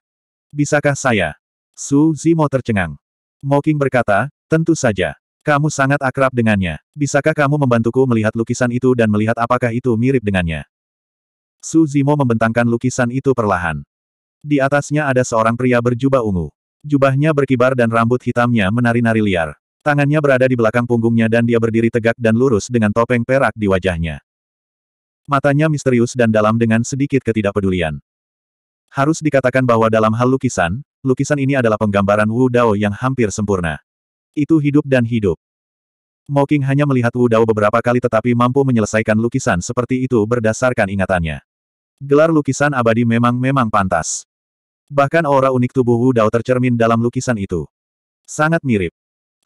Bisakah saya? Su Zimo tercengang. Moking berkata, tentu saja. Kamu sangat akrab dengannya. Bisakah kamu membantuku melihat lukisan itu dan melihat apakah itu mirip dengannya? Su Zimo membentangkan lukisan itu perlahan. Di atasnya ada seorang pria berjubah ungu. Jubahnya berkibar dan rambut hitamnya menari-nari liar. Tangannya berada di belakang punggungnya dan dia berdiri tegak dan lurus dengan topeng perak di wajahnya. Matanya misterius dan dalam dengan sedikit ketidakpedulian. Harus dikatakan bahwa dalam hal lukisan, lukisan ini adalah penggambaran Wu Dao yang hampir sempurna. Itu hidup dan hidup. Mocking hanya melihat Wu Dao beberapa kali tetapi mampu menyelesaikan lukisan seperti itu berdasarkan ingatannya. Gelar lukisan abadi memang-memang pantas. Bahkan aura unik tubuh Wu Dao tercermin dalam lukisan itu. Sangat mirip.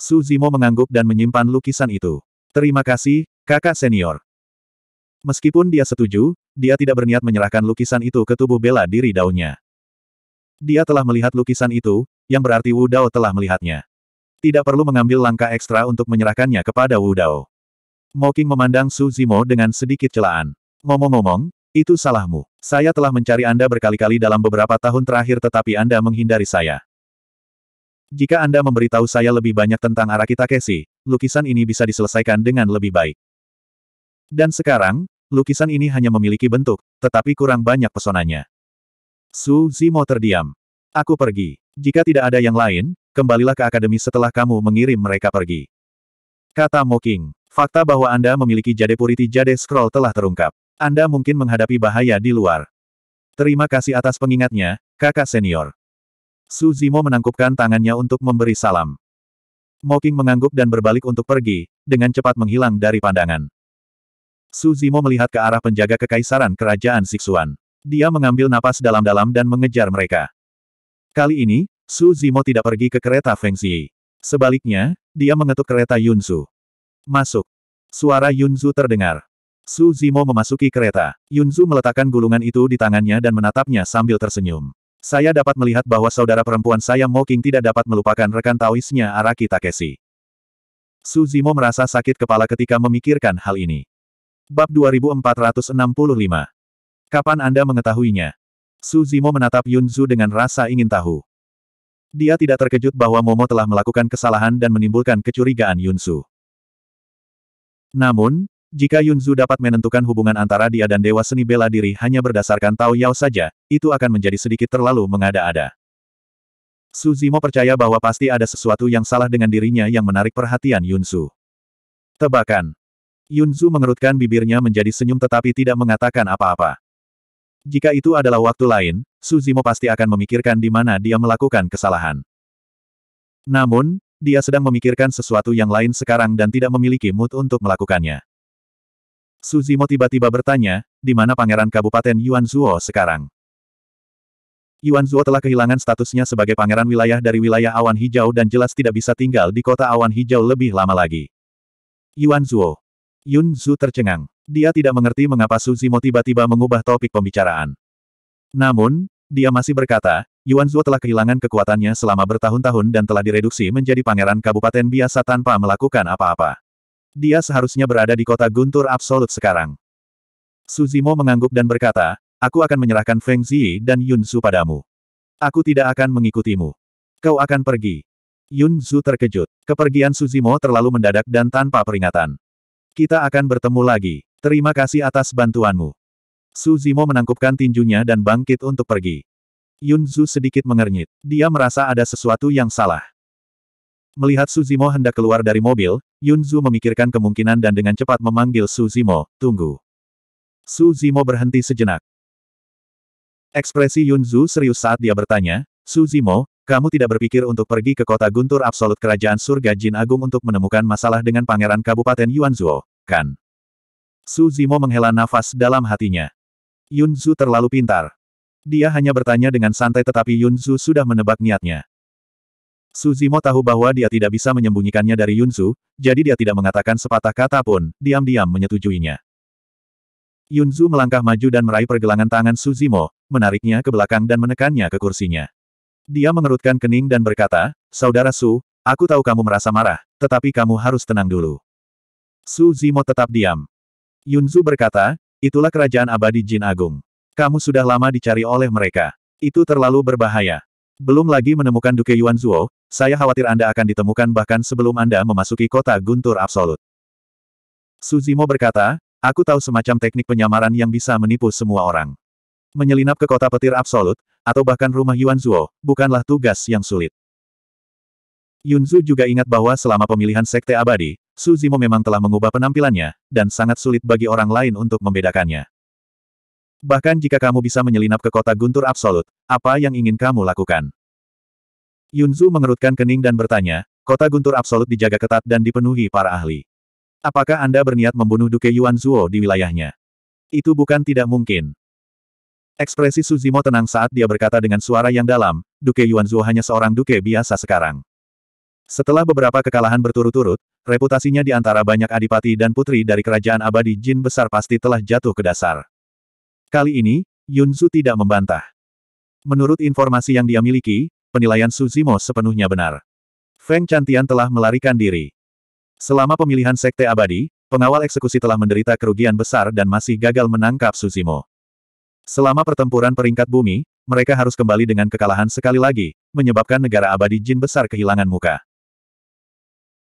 Su Zimo mengangguk dan menyimpan lukisan itu. Terima kasih, kakak senior. Meskipun dia setuju, dia tidak berniat menyerahkan lukisan itu ke tubuh bela diri daunnya. Dia telah melihat lukisan itu, yang berarti Wu Dao telah melihatnya. Tidak perlu mengambil langkah ekstra untuk menyerahkannya kepada Wu Dao. Moking memandang Su Zimo dengan sedikit celaan. Ngomong-ngomong, itu salahmu. Saya telah mencari Anda berkali-kali dalam beberapa tahun terakhir tetapi Anda menghindari saya. Jika Anda memberitahu saya lebih banyak tentang Araki Takeshi, lukisan ini bisa diselesaikan dengan lebih baik. Dan sekarang, lukisan ini hanya memiliki bentuk, tetapi kurang banyak pesonanya. Su Zimo terdiam. Aku pergi. Jika tidak ada yang lain, kembalilah ke akademi setelah kamu mengirim mereka pergi. Kata Moking. Fakta bahwa Anda memiliki jade puriti jade scroll telah terungkap. Anda mungkin menghadapi bahaya di luar. Terima kasih atas pengingatnya, kakak senior. Su Zimo menangkupkan tangannya untuk memberi salam. Moking mengangguk dan berbalik untuk pergi, dengan cepat menghilang dari pandangan. Su Zimo melihat ke arah penjaga kekaisaran kerajaan Siksuan. Dia mengambil napas dalam-dalam dan mengejar mereka. Kali ini, Su Zimo tidak pergi ke kereta Feng Xi. Sebaliknya, dia mengetuk kereta Yunzu. Masuk. Suara Yunzu terdengar. Su Zimo memasuki kereta. Yunzu meletakkan gulungan itu di tangannya dan menatapnya sambil tersenyum. Saya dapat melihat bahwa saudara perempuan saya Moking tidak dapat melupakan rekan Taoisnya Araki Takeshi. Su Zimo merasa sakit kepala ketika memikirkan hal ini. Bab 2465 Kapan Anda mengetahuinya? Su Zimo menatap Yunzu dengan rasa ingin tahu. Dia tidak terkejut bahwa Momo telah melakukan kesalahan dan menimbulkan kecurigaan Yunzu. Namun, jika Yunzu dapat menentukan hubungan antara dia dan Dewa Seni Bela Diri hanya berdasarkan Tao Yao saja, itu akan menjadi sedikit terlalu mengada-ada. Su Zimo percaya bahwa pasti ada sesuatu yang salah dengan dirinya yang menarik perhatian Yunzu. Tebakan. Yunzu mengerutkan bibirnya menjadi senyum tetapi tidak mengatakan apa-apa. Jika itu adalah waktu lain, Su Zimo pasti akan memikirkan di mana dia melakukan kesalahan. Namun, dia sedang memikirkan sesuatu yang lain sekarang dan tidak memiliki mood untuk melakukannya. Suzimo tiba-tiba bertanya, di mana pangeran Kabupaten Yuan Zuo sekarang? Yuan Zuo telah kehilangan statusnya sebagai pangeran wilayah dari wilayah awan hijau dan jelas tidak bisa tinggal di kota awan hijau lebih lama lagi. Yuan Zuo. Yun Zhu tercengang. Dia tidak mengerti mengapa Suzimo tiba-tiba mengubah topik pembicaraan. Namun, dia masih berkata, Yuan Zuo telah kehilangan kekuatannya selama bertahun-tahun dan telah direduksi menjadi pangeran kabupaten biasa tanpa melakukan apa-apa. Dia seharusnya berada di kota Guntur Absolut sekarang. Suzimo mengangguk dan berkata, aku akan menyerahkan Feng Ziyi dan Yun Su padamu. Aku tidak akan mengikutimu. Kau akan pergi. Yun Su terkejut. Kepergian Suzimo terlalu mendadak dan tanpa peringatan. Kita akan bertemu lagi. Terima kasih atas bantuanmu. Suzimo menangkupkan tinjunya dan bangkit untuk pergi. Yun Zhu sedikit mengernyit. Dia merasa ada sesuatu yang salah. Melihat Suzimo hendak keluar dari mobil, Yunzu memikirkan kemungkinan dan dengan cepat memanggil Su Zimo, tunggu. Su Zimo berhenti sejenak. Ekspresi Yunzu serius saat dia bertanya, Su Zimo, kamu tidak berpikir untuk pergi ke kota guntur absolut kerajaan surga Jin Agung untuk menemukan masalah dengan pangeran Kabupaten Yuanzuo, kan? Su Zimo menghela nafas dalam hatinya. Yunzu terlalu pintar. Dia hanya bertanya dengan santai tetapi Yunzu sudah menebak niatnya. Suzimo tahu bahwa dia tidak bisa menyembunyikannya dari Yunzu, jadi dia tidak mengatakan sepatah kata pun, diam-diam menyetujuinya. Yunzu melangkah maju dan meraih pergelangan tangan Suzimo, menariknya ke belakang dan menekannya ke kursinya. Dia mengerutkan kening dan berkata, Saudara Su, aku tahu kamu merasa marah, tetapi kamu harus tenang dulu. Su Zimo tetap diam. Yunzu berkata, itulah kerajaan abadi Jin Agung. Kamu sudah lama dicari oleh mereka. Itu terlalu berbahaya. Belum lagi menemukan Duke Yuan Zhuo, saya khawatir Anda akan ditemukan bahkan sebelum Anda memasuki kota guntur absolut. Suzimo berkata, aku tahu semacam teknik penyamaran yang bisa menipu semua orang. Menyelinap ke kota petir absolut, atau bahkan rumah Yuan Zhuo, bukanlah tugas yang sulit. Yunzu juga ingat bahwa selama pemilihan sekte abadi, Suzimo memang telah mengubah penampilannya, dan sangat sulit bagi orang lain untuk membedakannya. Bahkan jika kamu bisa menyelinap ke kota guntur absolut, apa yang ingin kamu lakukan? Yunzu mengerutkan kening dan bertanya, kota guntur absolut dijaga ketat dan dipenuhi para ahli. Apakah Anda berniat membunuh Duke Yuan Zuo di wilayahnya? Itu bukan tidak mungkin. Ekspresi Suzimo tenang saat dia berkata dengan suara yang dalam, Duke Yuan Zuo hanya seorang Duke biasa sekarang. Setelah beberapa kekalahan berturut-turut, reputasinya di antara banyak adipati dan putri dari kerajaan abadi Jin besar pasti telah jatuh ke dasar. Kali ini, Yunzu tidak membantah. Menurut informasi yang dia miliki, penilaian Suzimo sepenuhnya benar. Feng Cantian telah melarikan diri. Selama pemilihan Sekte Abadi, pengawal eksekusi telah menderita kerugian besar dan masih gagal menangkap Suzimo. Selama pertempuran peringkat bumi, mereka harus kembali dengan kekalahan sekali lagi, menyebabkan negara abadi jin besar kehilangan muka.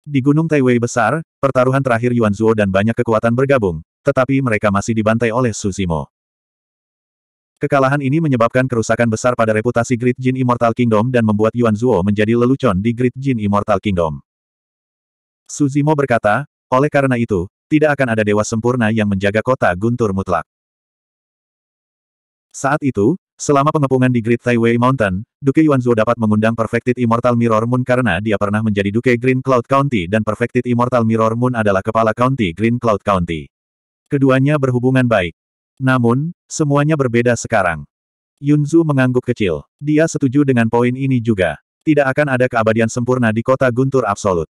Di Gunung Taiwei besar, pertaruhan terakhir Yuan Zhuo dan banyak kekuatan bergabung, tetapi mereka masih dibantai oleh Suzimo. Kekalahan ini menyebabkan kerusakan besar pada reputasi Great Jin Immortal Kingdom dan membuat Yuan Zhuo menjadi lelucon di Great Jin Immortal Kingdom. Suzimo berkata, oleh karena itu, tidak akan ada dewa sempurna yang menjaga kota guntur mutlak. Saat itu, selama pengepungan di Great Taiwei Mountain, Duke Yuan Zhuo dapat mengundang Perfected Immortal Mirror Moon karena dia pernah menjadi Duke Green Cloud County dan Perfected Immortal Mirror Moon adalah kepala county Green Cloud County. Keduanya berhubungan baik. Namun, semuanya berbeda sekarang. Yunzu mengangguk kecil. Dia setuju dengan poin ini juga. Tidak akan ada keabadian sempurna di kota guntur absolut.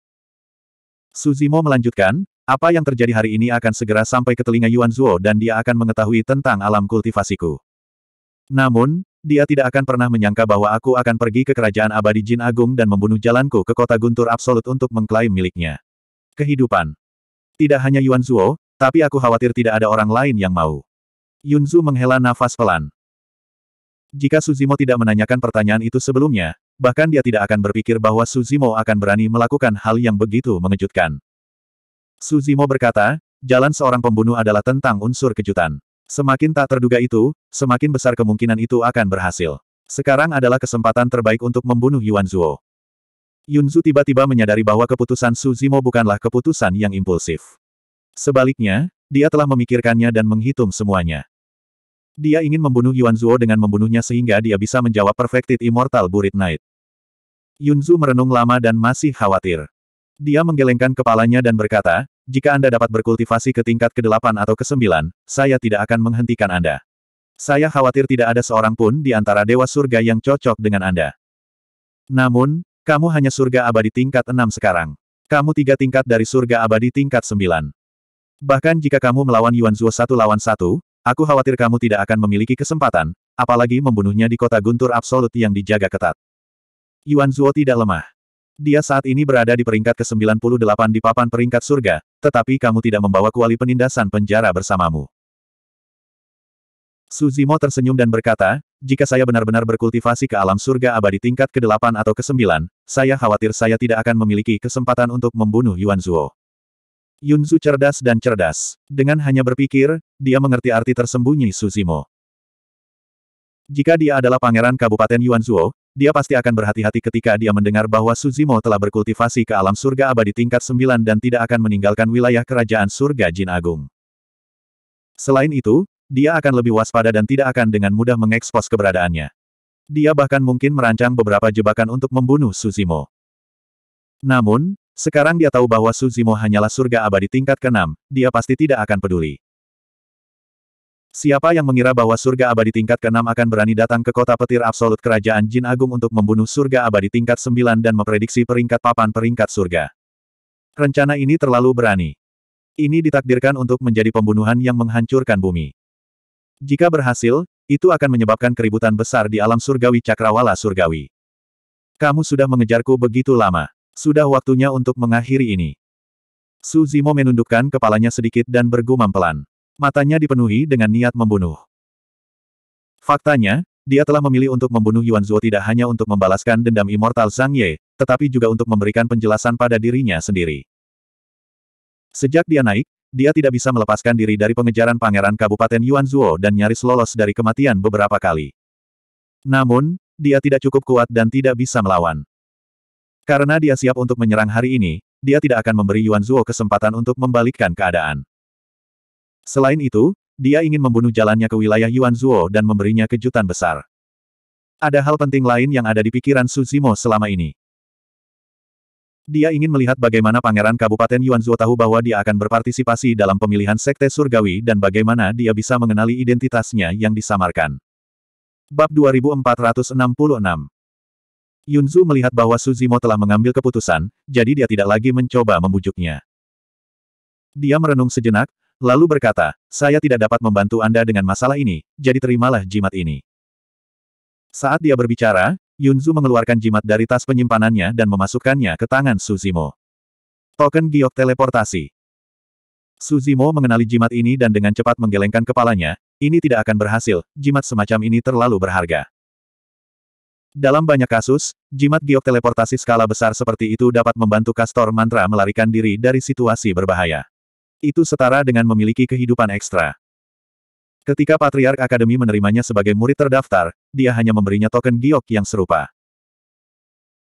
Suzimo melanjutkan, apa yang terjadi hari ini akan segera sampai ke telinga Yuan Zhuo dan dia akan mengetahui tentang alam kultivasiku. Namun, dia tidak akan pernah menyangka bahwa aku akan pergi ke kerajaan abadi Jin Agung dan membunuh jalanku ke kota guntur absolut untuk mengklaim miliknya. Kehidupan. Tidak hanya Yuan Zhuo, tapi aku khawatir tidak ada orang lain yang mau. Yunzu menghela nafas pelan. Jika Suzimo tidak menanyakan pertanyaan itu sebelumnya, bahkan dia tidak akan berpikir bahwa Suzimo akan berani melakukan hal yang begitu mengejutkan. Suzimo berkata, jalan seorang pembunuh adalah tentang unsur kejutan. Semakin tak terduga itu, semakin besar kemungkinan itu akan berhasil. Sekarang adalah kesempatan terbaik untuk membunuh Yuan Zhuo. Yunzu tiba-tiba menyadari bahwa keputusan Suzimo bukanlah keputusan yang impulsif. Sebaliknya, dia telah memikirkannya dan menghitung semuanya. Dia ingin membunuh Yuan Zuo dengan membunuhnya sehingga dia bisa menjawab Perfected Immortal Burit Knight. Yun Zuo merenung lama dan masih khawatir. Dia menggelengkan kepalanya dan berkata, jika Anda dapat berkultivasi ke tingkat ke-8 atau ke-9, saya tidak akan menghentikan Anda. Saya khawatir tidak ada seorang pun di antara Dewa Surga yang cocok dengan Anda. Namun, kamu hanya surga abadi tingkat 6 sekarang. Kamu tiga tingkat dari surga abadi tingkat 9. Bahkan jika kamu melawan Yuan Zuo satu lawan satu, Aku khawatir kamu tidak akan memiliki kesempatan, apalagi membunuhnya di kota guntur absolut yang dijaga ketat. Yuan Zuo tidak lemah. Dia saat ini berada di peringkat ke-98 di papan peringkat surga, tetapi kamu tidak membawa kuali penindasan penjara bersamamu. Suzimo tersenyum dan berkata, jika saya benar-benar berkultivasi ke alam surga abadi tingkat ke-8 atau ke-9, saya khawatir saya tidak akan memiliki kesempatan untuk membunuh Yuan Zuo. Yunzu cerdas dan cerdas. Dengan hanya berpikir, dia mengerti arti tersembunyi Suzimo. Jika dia adalah pangeran Kabupaten Yuanzuo, dia pasti akan berhati-hati ketika dia mendengar bahwa Suzimo telah berkultivasi ke alam surga abadi tingkat 9 dan tidak akan meninggalkan wilayah kerajaan surga Jin Agung. Selain itu, dia akan lebih waspada dan tidak akan dengan mudah mengekspos keberadaannya. Dia bahkan mungkin merancang beberapa jebakan untuk membunuh Suzimo. Namun, sekarang dia tahu bahwa Suzimo hanyalah surga abadi tingkat ke-6, dia pasti tidak akan peduli. Siapa yang mengira bahwa surga abadi tingkat ke-6 akan berani datang ke kota petir absolut kerajaan Jin Agung untuk membunuh surga abadi tingkat 9 dan memprediksi peringkat papan peringkat surga. Rencana ini terlalu berani. Ini ditakdirkan untuk menjadi pembunuhan yang menghancurkan bumi. Jika berhasil, itu akan menyebabkan keributan besar di alam surgawi cakrawala surgawi. Kamu sudah mengejarku begitu lama. Sudah waktunya untuk mengakhiri ini. Su Zimo menundukkan kepalanya sedikit dan bergumam pelan. Matanya dipenuhi dengan niat membunuh. Faktanya, dia telah memilih untuk membunuh Yuan Zuo tidak hanya untuk membalaskan dendam immortal Zhang Ye, tetapi juga untuk memberikan penjelasan pada dirinya sendiri. Sejak dia naik, dia tidak bisa melepaskan diri dari pengejaran pangeran Kabupaten Yuan Zuo dan nyaris lolos dari kematian beberapa kali. Namun, dia tidak cukup kuat dan tidak bisa melawan. Karena dia siap untuk menyerang hari ini, dia tidak akan memberi Yuan Zhuo kesempatan untuk membalikkan keadaan. Selain itu, dia ingin membunuh jalannya ke wilayah Yuan Zhuo dan memberinya kejutan besar. Ada hal penting lain yang ada di pikiran Su Zimo selama ini. Dia ingin melihat bagaimana Pangeran Kabupaten Yuan Zhuo tahu bahwa dia akan berpartisipasi dalam pemilihan Sekte Surgawi dan bagaimana dia bisa mengenali identitasnya yang disamarkan. Bab 2466 Yunzu melihat bahwa Suzimo telah mengambil keputusan, jadi dia tidak lagi mencoba membujuknya. Dia merenung sejenak, lalu berkata, saya tidak dapat membantu Anda dengan masalah ini, jadi terimalah jimat ini. Saat dia berbicara, Yunzu mengeluarkan jimat dari tas penyimpanannya dan memasukkannya ke tangan Suzimo. Token giok teleportasi. Suzimo mengenali jimat ini dan dengan cepat menggelengkan kepalanya, ini tidak akan berhasil, jimat semacam ini terlalu berharga. Dalam banyak kasus, jimat giok teleportasi skala besar seperti itu dapat membantu kastor mantra melarikan diri dari situasi berbahaya. Itu setara dengan memiliki kehidupan ekstra. Ketika Patriark Akademi menerimanya sebagai murid terdaftar, dia hanya memberinya token giok yang serupa.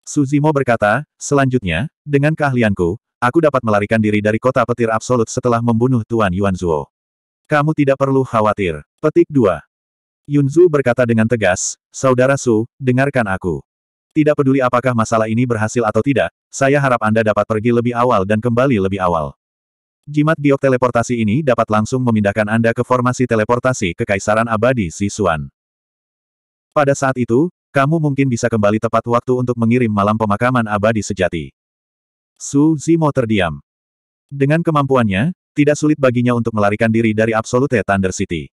Suzimo berkata, selanjutnya, dengan keahlianku, aku dapat melarikan diri dari kota petir absolut setelah membunuh Tuan Yuanzuo. Kamu tidak perlu khawatir. Petik 2. Yunzu berkata dengan tegas, Saudara Su, dengarkan aku. Tidak peduli apakah masalah ini berhasil atau tidak, saya harap Anda dapat pergi lebih awal dan kembali lebih awal. Jimat biok teleportasi ini dapat langsung memindahkan Anda ke formasi teleportasi Kekaisaran Abadi Sisuan. Pada saat itu, kamu mungkin bisa kembali tepat waktu untuk mengirim malam pemakaman abadi sejati. Su Zimo terdiam. Dengan kemampuannya, tidak sulit baginya untuk melarikan diri dari Absolute Thunder City.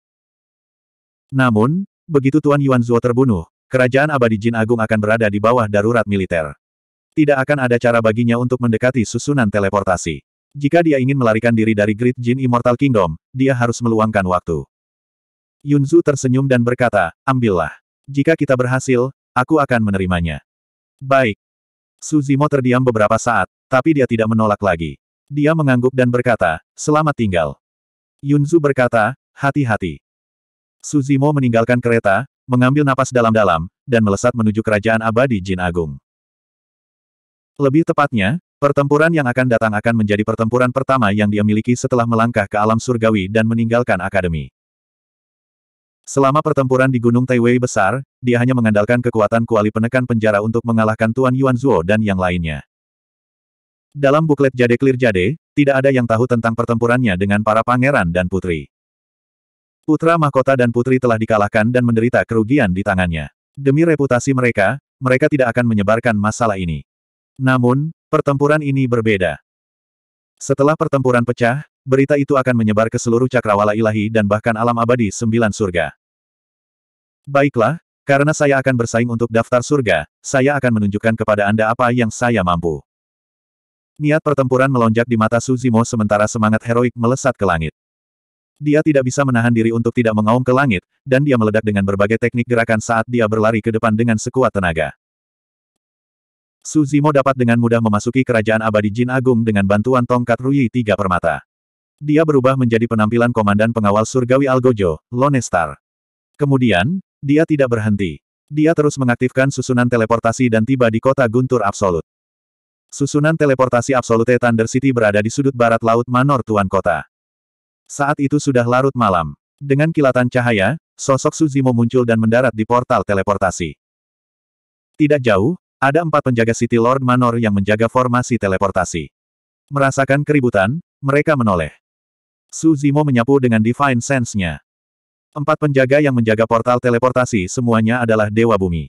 Namun, begitu Tuan Yuan Zuo terbunuh, kerajaan abadi Jin Agung akan berada di bawah darurat militer. Tidak akan ada cara baginya untuk mendekati susunan teleportasi. Jika dia ingin melarikan diri dari Great Jin Immortal Kingdom, dia harus meluangkan waktu. Yun Zhu tersenyum dan berkata, ambillah. Jika kita berhasil, aku akan menerimanya. Baik. Su Zimo terdiam beberapa saat, tapi dia tidak menolak lagi. Dia mengangguk dan berkata, selamat tinggal. Yun Zhu berkata, hati-hati. Suzimo meninggalkan kereta, mengambil napas dalam-dalam, dan melesat menuju kerajaan abadi Jin Agung. Lebih tepatnya, pertempuran yang akan datang akan menjadi pertempuran pertama yang dia miliki setelah melangkah ke alam surgawi dan meninggalkan akademi. Selama pertempuran di Gunung Taiwei besar, dia hanya mengandalkan kekuatan kuali penekan penjara untuk mengalahkan Tuan Yuan Zhuo dan yang lainnya. Dalam buklet Jade Clear Jade, tidak ada yang tahu tentang pertempurannya dengan para pangeran dan putri. Putra mahkota dan putri telah dikalahkan dan menderita kerugian di tangannya. Demi reputasi mereka, mereka tidak akan menyebarkan masalah ini. Namun, pertempuran ini berbeda. Setelah pertempuran pecah, berita itu akan menyebar ke seluruh cakrawala ilahi dan bahkan alam abadi sembilan surga. Baiklah, karena saya akan bersaing untuk daftar surga, saya akan menunjukkan kepada Anda apa yang saya mampu. Niat pertempuran melonjak di mata Suzimo sementara semangat heroik melesat ke langit. Dia tidak bisa menahan diri untuk tidak mengaum ke langit, dan dia meledak dengan berbagai teknik gerakan saat dia berlari ke depan dengan sekuat tenaga. Suzimo dapat dengan mudah memasuki kerajaan abadi Jin Agung dengan bantuan tongkat Ruyi Tiga Permata. Dia berubah menjadi penampilan komandan pengawal surgawi Algojo, Lonestar. Kemudian, dia tidak berhenti. Dia terus mengaktifkan susunan teleportasi dan tiba di kota Guntur Absolut. Susunan teleportasi Absolute Thunder City berada di sudut barat laut Manor Tuan Kota. Saat itu sudah larut malam. Dengan kilatan cahaya, sosok Suzimo muncul dan mendarat di portal teleportasi. Tidak jauh, ada empat penjaga City Lord Manor yang menjaga formasi teleportasi. Merasakan keributan, mereka menoleh. Suzimo menyapu dengan Divine Sense-nya. Empat penjaga yang menjaga portal teleportasi semuanya adalah Dewa Bumi.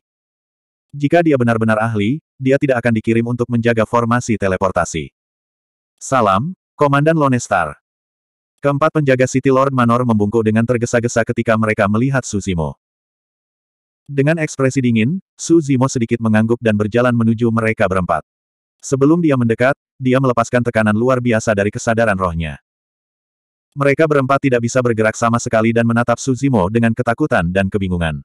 Jika dia benar-benar ahli, dia tidak akan dikirim untuk menjaga formasi teleportasi. Salam, Komandan Lone Star. Keempat penjaga City Lord Manor membungkuk dengan tergesa-gesa ketika mereka melihat Suzimo. Dengan ekspresi dingin, Suzimo sedikit mengangguk dan berjalan menuju mereka berempat. Sebelum dia mendekat, dia melepaskan tekanan luar biasa dari kesadaran rohnya. Mereka berempat tidak bisa bergerak sama sekali dan menatap Suzimo dengan ketakutan dan kebingungan.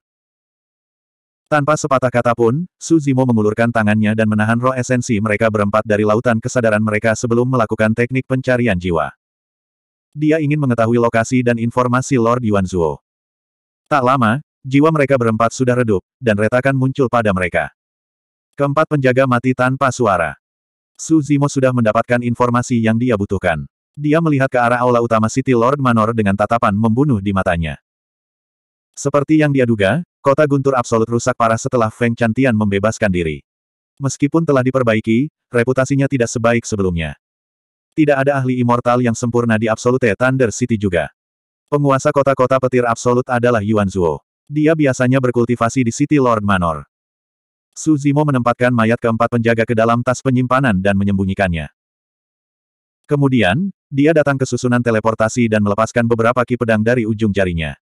Tanpa sepatah kata pun, Suzimo mengulurkan tangannya dan menahan roh esensi mereka berempat dari lautan kesadaran mereka sebelum melakukan teknik pencarian jiwa. Dia ingin mengetahui lokasi dan informasi Lord Yuan Zuo. Tak lama, jiwa mereka berempat sudah redup, dan retakan muncul pada mereka. Keempat penjaga mati tanpa suara. Su Zimo sudah mendapatkan informasi yang dia butuhkan. Dia melihat ke arah aula utama City Lord Manor dengan tatapan membunuh di matanya. Seperti yang dia duga, kota guntur absolut rusak parah setelah Feng Chantian membebaskan diri. Meskipun telah diperbaiki, reputasinya tidak sebaik sebelumnya. Tidak ada ahli immortal yang sempurna di Absolute Thunder City juga. Penguasa kota-kota petir absolut adalah Yuan Zhuo. Dia biasanya berkultivasi di City Lord Manor. Su Zimo menempatkan mayat keempat penjaga ke dalam tas penyimpanan dan menyembunyikannya. Kemudian, dia datang ke susunan teleportasi dan melepaskan beberapa ki pedang dari ujung jarinya.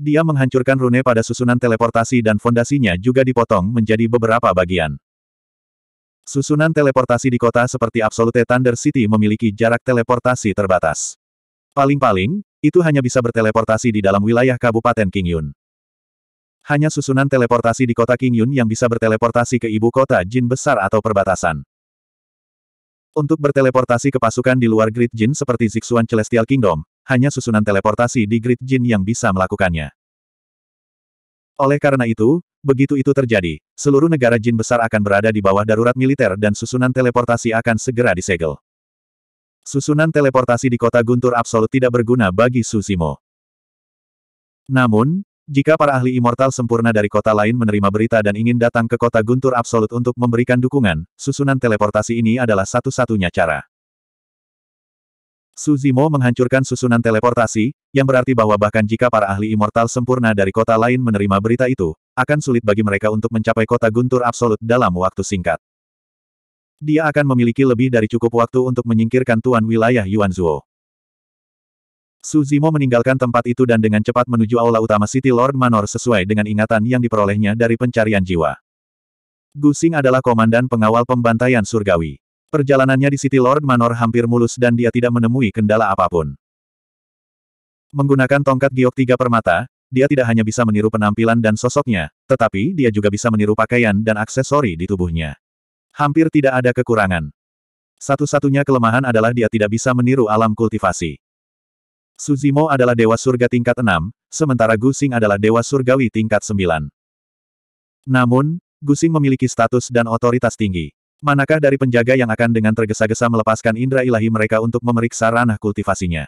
Dia menghancurkan rune pada susunan teleportasi dan fondasinya juga dipotong menjadi beberapa bagian. Susunan teleportasi di kota seperti Absolute Thunder City memiliki jarak teleportasi terbatas. Paling-paling, itu hanya bisa berteleportasi di dalam wilayah Kabupaten King Yun. Hanya susunan teleportasi di kota King Yun yang bisa berteleportasi ke ibu kota Jin besar atau perbatasan. Untuk berteleportasi ke pasukan di luar Grid Jin seperti Zixuan Celestial Kingdom, hanya susunan teleportasi di Grid Jin yang bisa melakukannya. Oleh karena itu, begitu itu terjadi, seluruh negara jin besar akan berada di bawah darurat militer dan susunan teleportasi akan segera disegel. Susunan teleportasi di kota Guntur absolut tidak berguna bagi Susimo. Namun, jika para ahli immortal sempurna dari kota lain menerima berita dan ingin datang ke kota Guntur Absolut untuk memberikan dukungan, susunan teleportasi ini adalah satu-satunya cara. Suzimo menghancurkan susunan teleportasi, yang berarti bahwa bahkan jika para ahli immortal sempurna dari kota lain menerima berita itu, akan sulit bagi mereka untuk mencapai kota guntur absolut dalam waktu singkat. Dia akan memiliki lebih dari cukup waktu untuk menyingkirkan tuan wilayah Yuanzuo. Suzimo meninggalkan tempat itu dan dengan cepat menuju aula utama City Lord Manor sesuai dengan ingatan yang diperolehnya dari pencarian jiwa. Gusing adalah komandan pengawal pembantaian surgawi. Perjalanannya di City Lord Manor hampir mulus dan dia tidak menemui kendala apapun. Menggunakan tongkat giok tiga permata, dia tidak hanya bisa meniru penampilan dan sosoknya, tetapi dia juga bisa meniru pakaian dan aksesori di tubuhnya. Hampir tidak ada kekurangan. Satu-satunya kelemahan adalah dia tidak bisa meniru alam kultivasi. Suzimo adalah dewa surga tingkat 6, sementara Gusing adalah dewa surgawi tingkat 9. Namun, Gusing memiliki status dan otoritas tinggi. Manakah dari penjaga yang akan dengan tergesa-gesa melepaskan indera ilahi mereka untuk memeriksa ranah kultivasinya?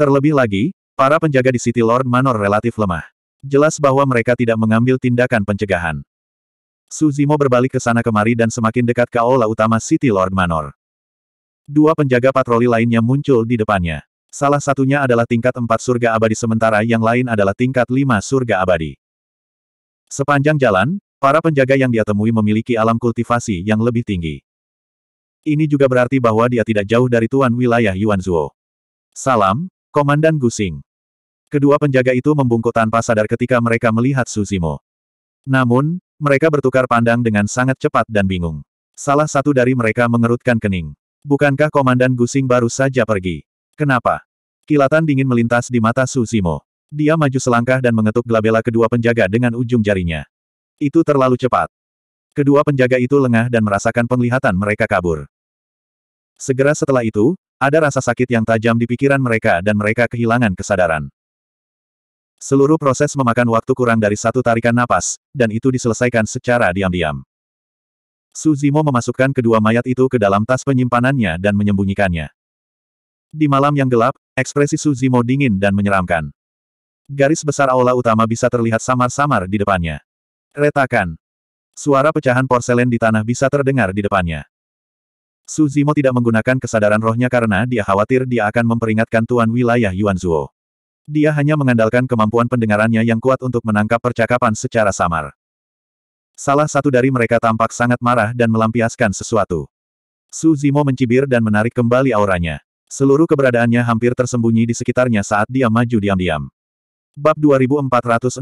Terlebih lagi, para penjaga di City Lord Manor relatif lemah. Jelas bahwa mereka tidak mengambil tindakan pencegahan. Suzimo berbalik ke sana kemari dan semakin dekat ke aula utama City Lord Manor. Dua penjaga patroli lainnya muncul di depannya. Salah satunya adalah tingkat empat surga abadi sementara yang lain adalah tingkat lima surga abadi. Sepanjang jalan, Para penjaga yang dia temui memiliki alam kultivasi yang lebih tinggi. Ini juga berarti bahwa dia tidak jauh dari tuan wilayah Yuanzuo. Salam, Komandan Gusing. Kedua penjaga itu membungkuk tanpa sadar ketika mereka melihat Suzimo. Namun, mereka bertukar pandang dengan sangat cepat dan bingung. Salah satu dari mereka mengerutkan kening. Bukankah Komandan Gusing baru saja pergi? Kenapa? Kilatan dingin melintas di mata Suzimo. Dia maju selangkah dan mengetuk gelabela kedua penjaga dengan ujung jarinya. Itu terlalu cepat. Kedua penjaga itu lengah dan merasakan penglihatan mereka kabur. Segera setelah itu, ada rasa sakit yang tajam di pikiran mereka dan mereka kehilangan kesadaran. Seluruh proses memakan waktu kurang dari satu tarikan napas, dan itu diselesaikan secara diam-diam. Suzimo memasukkan kedua mayat itu ke dalam tas penyimpanannya dan menyembunyikannya. Di malam yang gelap, ekspresi Suzimo dingin dan menyeramkan. Garis besar aula utama bisa terlihat samar-samar di depannya. Retakan. Suara pecahan porselen di tanah bisa terdengar di depannya. Su Zimo tidak menggunakan kesadaran rohnya karena dia khawatir dia akan memperingatkan tuan wilayah Yuan Zhuo. Dia hanya mengandalkan kemampuan pendengarannya yang kuat untuk menangkap percakapan secara samar. Salah satu dari mereka tampak sangat marah dan melampiaskan sesuatu. Su Zimo mencibir dan menarik kembali auranya. Seluruh keberadaannya hampir tersembunyi di sekitarnya saat dia maju diam-diam. Bab 2467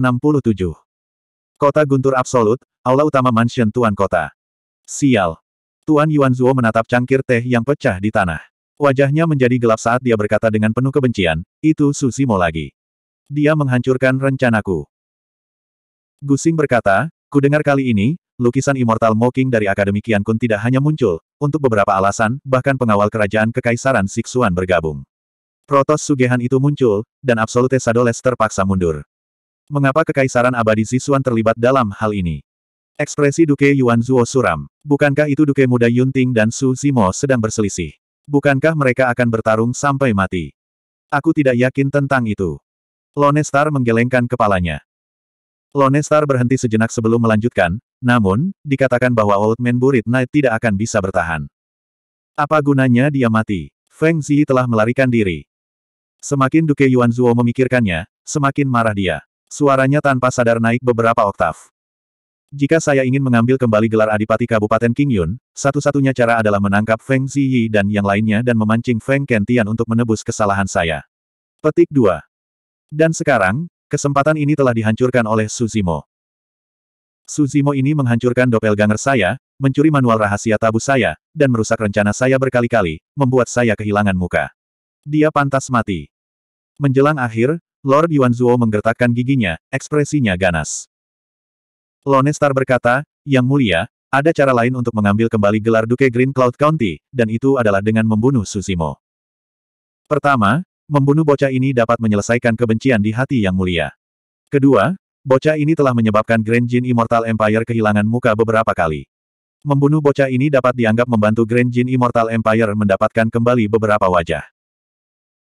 Kota Guntur Absolut, Aula Utama Mansion Tuan Kota. Sial. Tuan Yuan Zuo menatap cangkir teh yang pecah di tanah. Wajahnya menjadi gelap saat dia berkata dengan penuh kebencian, itu Susimo lagi. Dia menghancurkan rencanaku. Gusing berkata, "Ku dengar kali ini, lukisan Immortal Mocking dari Akademi Kian Kun tidak hanya muncul, untuk beberapa alasan, bahkan pengawal kerajaan kekaisaran Siksuan bergabung. Protos Sugehan itu muncul, dan Absolute Sadoles terpaksa mundur. Mengapa Kekaisaran Abadi Sisuan terlibat dalam hal ini? Ekspresi Duke Yuan Zuo suram. Bukankah itu Duke muda Yunting dan Su Zimo sedang berselisih? Bukankah mereka akan bertarung sampai mati? Aku tidak yakin tentang itu. Lonestar menggelengkan kepalanya. Lonestar berhenti sejenak sebelum melanjutkan, namun, dikatakan bahwa Old Man Buried Knight tidak akan bisa bertahan. Apa gunanya dia mati? Feng Zi telah melarikan diri. Semakin Duke Yuan Zuo memikirkannya, semakin marah dia. Suaranya tanpa sadar naik beberapa oktav. Jika saya ingin mengambil kembali gelar Adipati Kabupaten King Yun, satu-satunya cara adalah menangkap Feng Ziyi dan yang lainnya dan memancing Feng Kentian untuk menebus kesalahan saya. Petik 2. Dan sekarang, kesempatan ini telah dihancurkan oleh Suzimo. Suzimo ini menghancurkan doppelganger saya, mencuri manual rahasia tabu saya, dan merusak rencana saya berkali-kali, membuat saya kehilangan muka. Dia pantas mati. Menjelang akhir, Lord Yuan Zuo menggertakkan giginya, ekspresinya ganas. Lone Star berkata, Yang Mulia, ada cara lain untuk mengambil kembali gelar Duke Green Cloud County, dan itu adalah dengan membunuh Susimo. Pertama, membunuh bocah ini dapat menyelesaikan kebencian di hati Yang Mulia. Kedua, bocah ini telah menyebabkan Grand Jin Immortal Empire kehilangan muka beberapa kali. Membunuh bocah ini dapat dianggap membantu Grand Jin Immortal Empire mendapatkan kembali beberapa wajah.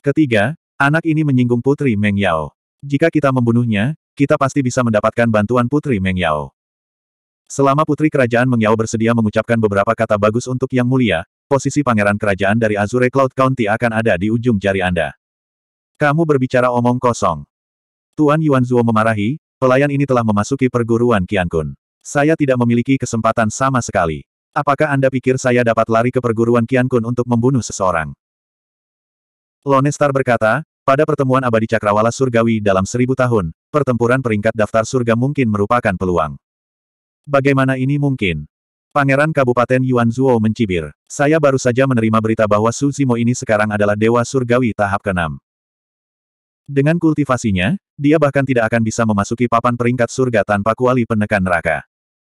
Ketiga, Anak ini menyinggung Putri Meng Yao. Jika kita membunuhnya, kita pasti bisa mendapatkan bantuan Putri Meng Yao. Selama Putri Kerajaan Meng Yao bersedia mengucapkan beberapa kata bagus untuk Yang Mulia, posisi pangeran kerajaan dari Azure Cloud County akan ada di ujung jari Anda. Kamu berbicara omong kosong. Tuan Yuan Zuo memarahi, pelayan ini telah memasuki perguruan Kun. Saya tidak memiliki kesempatan sama sekali. Apakah Anda pikir saya dapat lari ke perguruan Kun untuk membunuh seseorang? Lonestar berkata, pada pertemuan abadi cakrawala surgawi dalam seribu tahun, pertempuran peringkat daftar surga mungkin merupakan peluang. Bagaimana ini mungkin? Pangeran Kabupaten Yuan Zhuo mencibir. Saya baru saja menerima berita bahwa Su Zimo ini sekarang adalah Dewa Surgawi tahap ke-6. Dengan kultivasinya, dia bahkan tidak akan bisa memasuki papan peringkat surga tanpa kuali penekan neraka.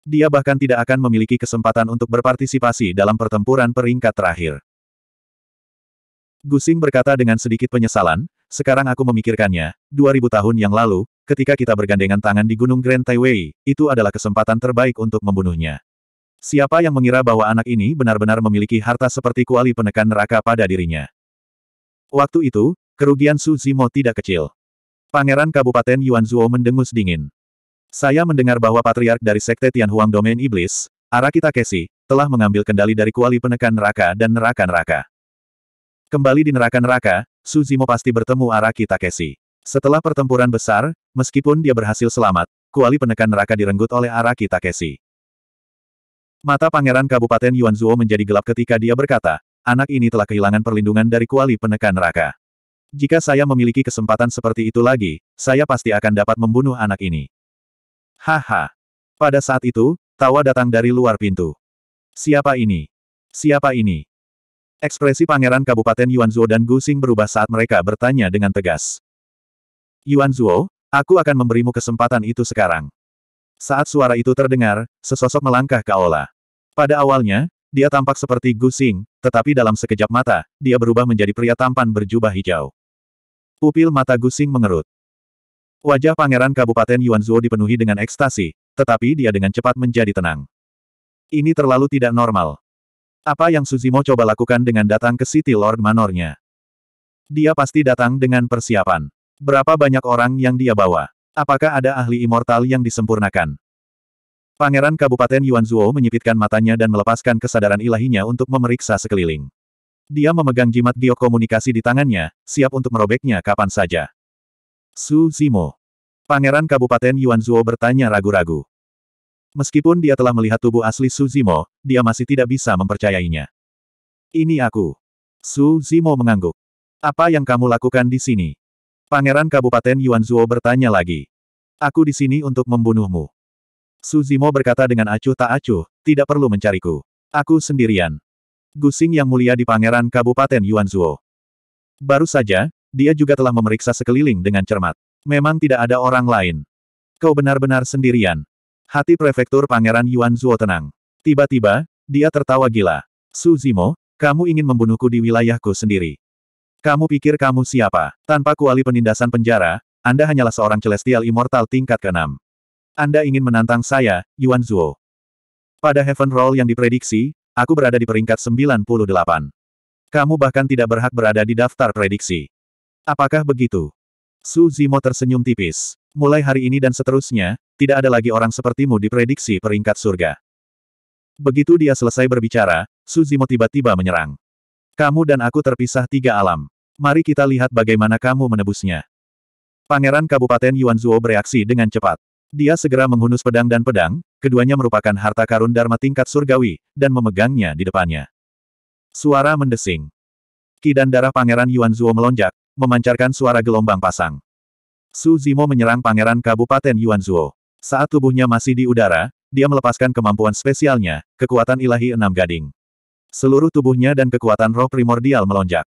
Dia bahkan tidak akan memiliki kesempatan untuk berpartisipasi dalam pertempuran peringkat terakhir. Gusing berkata dengan sedikit penyesalan, sekarang aku memikirkannya, 2000 tahun yang lalu, ketika kita bergandengan tangan di Gunung Grand Taiwei, itu adalah kesempatan terbaik untuk membunuhnya. Siapa yang mengira bahwa anak ini benar-benar memiliki harta seperti kuali penekan neraka pada dirinya? Waktu itu, kerugian Su Zimo tidak kecil. Pangeran Kabupaten Yuan Zuo mendengus dingin. Saya mendengar bahwa patriark dari Sekte Tianhuang Domain Iblis, Arakita Kesi, telah mengambil kendali dari kuali penekan neraka dan neraka-neraka. Kembali di neraka-neraka, Suzimo pasti bertemu Araki Takeshi. Setelah pertempuran besar, meskipun dia berhasil selamat, kuali penekan neraka direnggut oleh Araki Takeshi. Mata Pangeran Kabupaten Yuanzuo menjadi gelap ketika dia berkata, anak ini telah kehilangan perlindungan dari kuali penekan neraka. Jika saya memiliki kesempatan seperti itu lagi, saya pasti akan dapat membunuh anak ini. Haha. Pada saat itu, tawa datang dari luar pintu. Siapa ini? Siapa ini? Ekspresi Pangeran Kabupaten Yuanzuo dan Gu Xing berubah saat mereka bertanya dengan tegas. Yuanzuo, aku akan memberimu kesempatan itu sekarang. Saat suara itu terdengar, sesosok melangkah ke aula. Pada awalnya, dia tampak seperti Gu Xing, tetapi dalam sekejap mata, dia berubah menjadi pria tampan berjubah hijau. Pupil mata Gu Xing mengerut. Wajah Pangeran Kabupaten Yuanzuo dipenuhi dengan ekstasi, tetapi dia dengan cepat menjadi tenang. Ini terlalu tidak normal. Apa yang Suzimo coba lakukan dengan datang ke City Lord Manornya? Dia pasti datang dengan persiapan. Berapa banyak orang yang dia bawa? Apakah ada ahli immortal yang disempurnakan? Pangeran Kabupaten Yuanzuo menyipitkan matanya dan melepaskan kesadaran ilahinya untuk memeriksa sekeliling. Dia memegang jimat komunikasi di tangannya, siap untuk merobeknya kapan saja. Su Zimo. Pangeran Kabupaten Yuanzuo bertanya ragu-ragu. Meskipun dia telah melihat tubuh asli Su Zimo, dia masih tidak bisa mempercayainya. Ini aku. Su Zimo mengangguk. Apa yang kamu lakukan di sini? Pangeran Kabupaten Yuan Zuo bertanya lagi. Aku di sini untuk membunuhmu. Su Zimo berkata dengan acuh tak acuh, tidak perlu mencariku. Aku sendirian. Gusing yang mulia di Pangeran Kabupaten Yuan Zuo. Baru saja, dia juga telah memeriksa sekeliling dengan cermat. Memang tidak ada orang lain. Kau benar-benar sendirian. Hati prefektur Pangeran Yuan Zuo tenang. Tiba-tiba, dia tertawa gila. Su Zimo, kamu ingin membunuhku di wilayahku sendiri. Kamu pikir kamu siapa? Tanpa kuali penindasan penjara, Anda hanyalah seorang celestial immortal tingkat ke-6. Anda ingin menantang saya, Yuan Zuo. Pada Heaven Roll yang diprediksi, aku berada di peringkat 98. Kamu bahkan tidak berhak berada di daftar prediksi. Apakah begitu? Su Zimo tersenyum tipis. Mulai hari ini dan seterusnya, tidak ada lagi orang sepertimu diprediksi peringkat surga. Begitu dia selesai berbicara, Suzimo tiba-tiba menyerang. Kamu dan aku terpisah tiga alam. Mari kita lihat bagaimana kamu menebusnya. Pangeran Kabupaten Yuanzuo bereaksi dengan cepat. Dia segera menghunus pedang dan pedang, keduanya merupakan harta karun Dharma tingkat surgawi, dan memegangnya di depannya. Suara mendesing. Ki dan darah Pangeran Yuanzuo melonjak, memancarkan suara gelombang pasang. Su Zimo menyerang pangeran Kabupaten Yuanzuo. Saat tubuhnya masih di udara, dia melepaskan kemampuan spesialnya, kekuatan ilahi enam gading. Seluruh tubuhnya dan kekuatan roh primordial melonjak.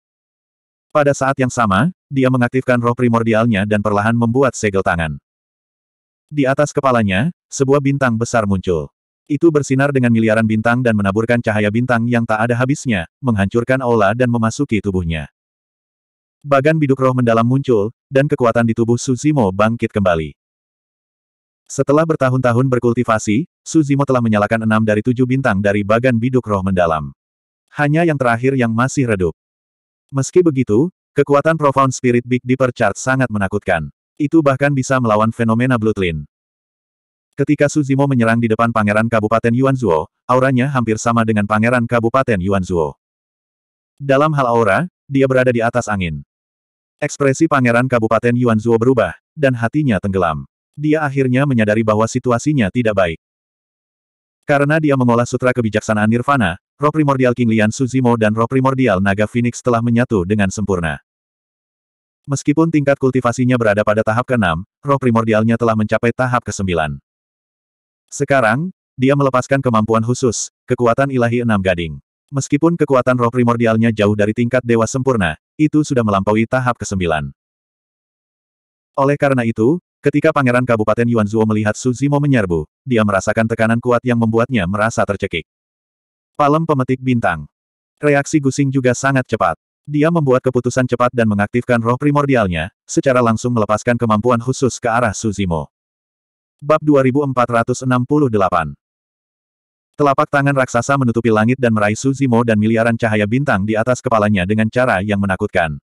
Pada saat yang sama, dia mengaktifkan roh primordialnya dan perlahan membuat segel tangan. Di atas kepalanya, sebuah bintang besar muncul. Itu bersinar dengan miliaran bintang dan menaburkan cahaya bintang yang tak ada habisnya, menghancurkan aula dan memasuki tubuhnya. Bagan biduk roh mendalam muncul, dan kekuatan di tubuh Suzimo bangkit kembali. Setelah bertahun-tahun berkultivasi, Suzimo telah menyalakan enam dari tujuh bintang dari bagan biduk roh mendalam. Hanya yang terakhir yang masih redup. Meski begitu, kekuatan Profound Spirit Big Deeper Chart sangat menakutkan. Itu bahkan bisa melawan fenomena Bloodline. Ketika Suzimo menyerang di depan Pangeran Kabupaten Yuanzuo, auranya hampir sama dengan Pangeran Kabupaten Yuanzuo. Dalam hal aura, dia berada di atas angin. Ekspresi Pangeran Kabupaten Yuanzuo berubah, dan hatinya tenggelam. Dia akhirnya menyadari bahwa situasinya tidak baik. Karena dia mengolah sutra kebijaksanaan Nirvana, roh primordial King Lian Suzimo dan roh primordial Naga Phoenix telah menyatu dengan sempurna. Meskipun tingkat kultivasinya berada pada tahap ke-6, roh primordialnya telah mencapai tahap ke-9. Sekarang, dia melepaskan kemampuan khusus, kekuatan ilahi enam gading. Meskipun kekuatan roh primordialnya jauh dari tingkat dewa sempurna, itu sudah melampaui tahap kesembilan. Oleh karena itu, ketika Pangeran Kabupaten Yuanzuo melihat Suzimo menyerbu, dia merasakan tekanan kuat yang membuatnya merasa tercekik. Palem pemetik bintang. Reaksi Gusing juga sangat cepat. Dia membuat keputusan cepat dan mengaktifkan roh primordialnya, secara langsung melepaskan kemampuan khusus ke arah Suzimo. Bab 2468 Telapak tangan raksasa menutupi langit dan meraih Suzimo dan miliaran cahaya bintang di atas kepalanya dengan cara yang menakutkan.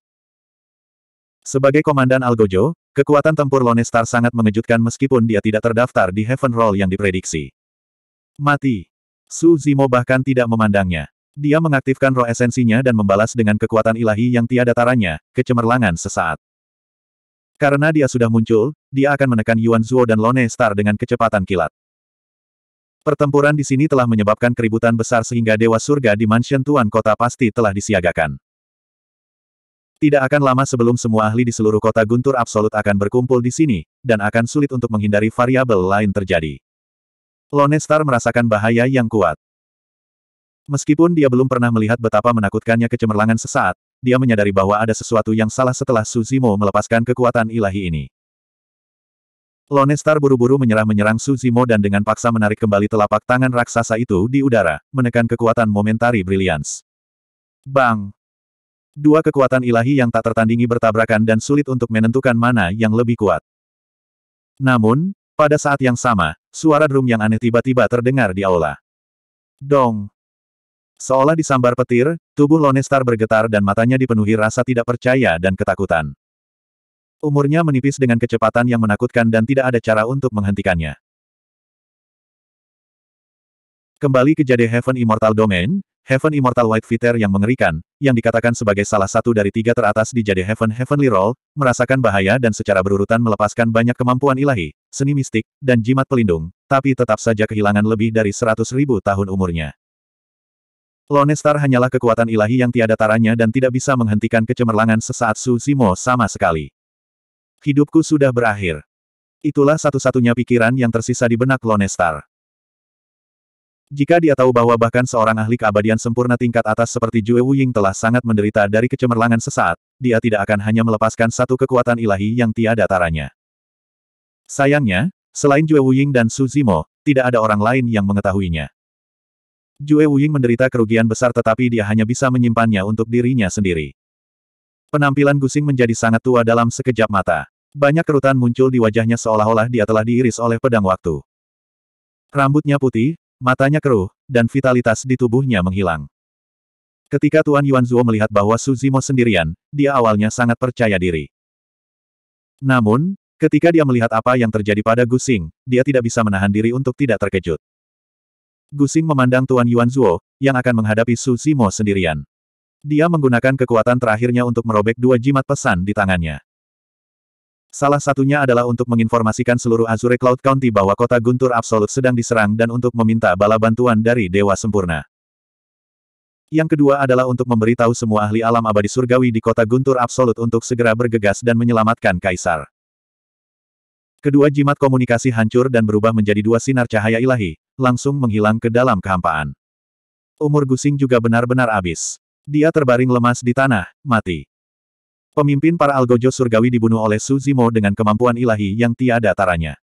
Sebagai komandan Algojo, kekuatan tempur Lone Star sangat mengejutkan meskipun dia tidak terdaftar di Heaven Roll yang diprediksi. Mati. Suzimo bahkan tidak memandangnya. Dia mengaktifkan roh esensinya dan membalas dengan kekuatan ilahi yang tiada taranya, kecemerlangan sesaat. Karena dia sudah muncul, dia akan menekan Yuan Zuo dan Lone Star dengan kecepatan kilat. Pertempuran di sini telah menyebabkan keributan besar sehingga Dewa Surga di Mansion Tuan Kota pasti telah disiagakan. Tidak akan lama sebelum semua ahli di seluruh kota Guntur Absolut akan berkumpul di sini, dan akan sulit untuk menghindari variabel lain terjadi. Lonestar merasakan bahaya yang kuat. Meskipun dia belum pernah melihat betapa menakutkannya kecemerlangan sesaat, dia menyadari bahwa ada sesuatu yang salah setelah Suzimo melepaskan kekuatan ilahi ini. Lonestar buru-buru menyerah menyerang Suzimo dan dengan paksa menarik kembali telapak tangan raksasa itu di udara, menekan kekuatan momentari Brilliance. Bang! Dua kekuatan ilahi yang tak tertandingi bertabrakan dan sulit untuk menentukan mana yang lebih kuat. Namun, pada saat yang sama, suara drum yang aneh tiba-tiba terdengar di aula. Dong! Seolah disambar petir, tubuh Lonestar bergetar dan matanya dipenuhi rasa tidak percaya dan ketakutan. Umurnya menipis dengan kecepatan yang menakutkan dan tidak ada cara untuk menghentikannya. Kembali ke jade Heaven Immortal Domain, Heaven Immortal White Fitter yang mengerikan, yang dikatakan sebagai salah satu dari tiga teratas di jade Heaven Heavenly Roll, merasakan bahaya dan secara berurutan melepaskan banyak kemampuan ilahi, seni mistik, dan jimat pelindung, tapi tetap saja kehilangan lebih dari seratus ribu tahun umurnya. Lonestar hanyalah kekuatan ilahi yang tiada taranya dan tidak bisa menghentikan kecemerlangan sesaat Su Zimo sama sekali. Hidupku sudah berakhir. Itulah satu-satunya pikiran yang tersisa di benak Lonestar. Jika dia tahu bahwa bahkan seorang ahli keabadian sempurna tingkat atas seperti Jue Wuying telah sangat menderita dari kecemerlangan sesaat, dia tidak akan hanya melepaskan satu kekuatan ilahi yang tiada taranya. Sayangnya, selain Jue Wuying dan Su Zimo, tidak ada orang lain yang mengetahuinya. Jue Wuying menderita kerugian besar tetapi dia hanya bisa menyimpannya untuk dirinya sendiri. Penampilan Gusing menjadi sangat tua dalam sekejap mata. Banyak kerutan muncul di wajahnya seolah-olah dia telah diiris oleh pedang waktu. Rambutnya putih, matanya keruh, dan vitalitas di tubuhnya menghilang. Ketika Tuan Yuan Yuanzuo melihat bahwa Suzimo sendirian, dia awalnya sangat percaya diri. Namun, ketika dia melihat apa yang terjadi pada Gusing, dia tidak bisa menahan diri untuk tidak terkejut. Gusing memandang Tuan Yuan Yuanzuo, yang akan menghadapi Suzimo sendirian. Dia menggunakan kekuatan terakhirnya untuk merobek dua jimat pesan di tangannya. Salah satunya adalah untuk menginformasikan seluruh Azure Cloud County bahwa kota Guntur Absolut sedang diserang dan untuk meminta bala bantuan dari Dewa Sempurna. Yang kedua adalah untuk memberitahu semua ahli alam abadi surgawi di kota Guntur Absolut untuk segera bergegas dan menyelamatkan Kaisar. Kedua jimat komunikasi hancur dan berubah menjadi dua sinar cahaya ilahi, langsung menghilang ke dalam kehampaan. Umur Gusing juga benar-benar habis. Dia terbaring lemas di tanah, mati. Pemimpin para algojo surgawi dibunuh oleh Suzimo dengan kemampuan ilahi yang tiada taranya.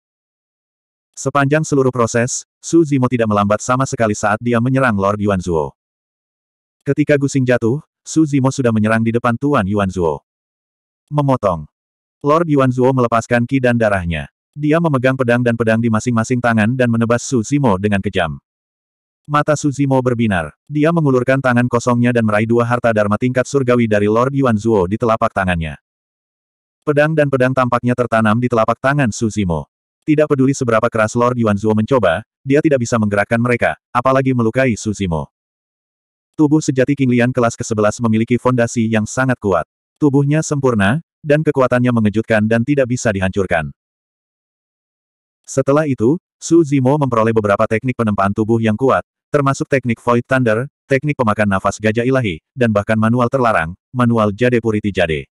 Sepanjang seluruh proses, Suzimo tidak melambat sama sekali saat dia menyerang Lord Yuan Yuanzuo. Ketika Gusing jatuh, Suzimo sudah menyerang di depan Tuan Yuan Yuanzuo. Memotong. Lord Yuan Yuanzuo melepaskan ki dan darahnya. Dia memegang pedang dan pedang di masing-masing tangan dan menebas Su Zimo dengan kejam. Mata Suzimo berbinar. Dia mengulurkan tangan kosongnya dan meraih dua harta dharma tingkat surgawi dari Lord Yuan Zuo di telapak tangannya. Pedang dan pedang tampaknya tertanam di telapak tangan Suzimo. Tidak peduli seberapa keras Lord Yuan Zuo mencoba, dia tidak bisa menggerakkan mereka, apalagi melukai Suzimo. Tubuh sejati King Lian kelas ke-11 memiliki fondasi yang sangat kuat. Tubuhnya sempurna, dan kekuatannya mengejutkan dan tidak bisa dihancurkan. Setelah itu, Su Zimo memperoleh beberapa teknik penempaan tubuh yang kuat, termasuk teknik Void Thunder, teknik pemakan nafas gajah ilahi, dan bahkan manual terlarang, manual Jade puriti Jade.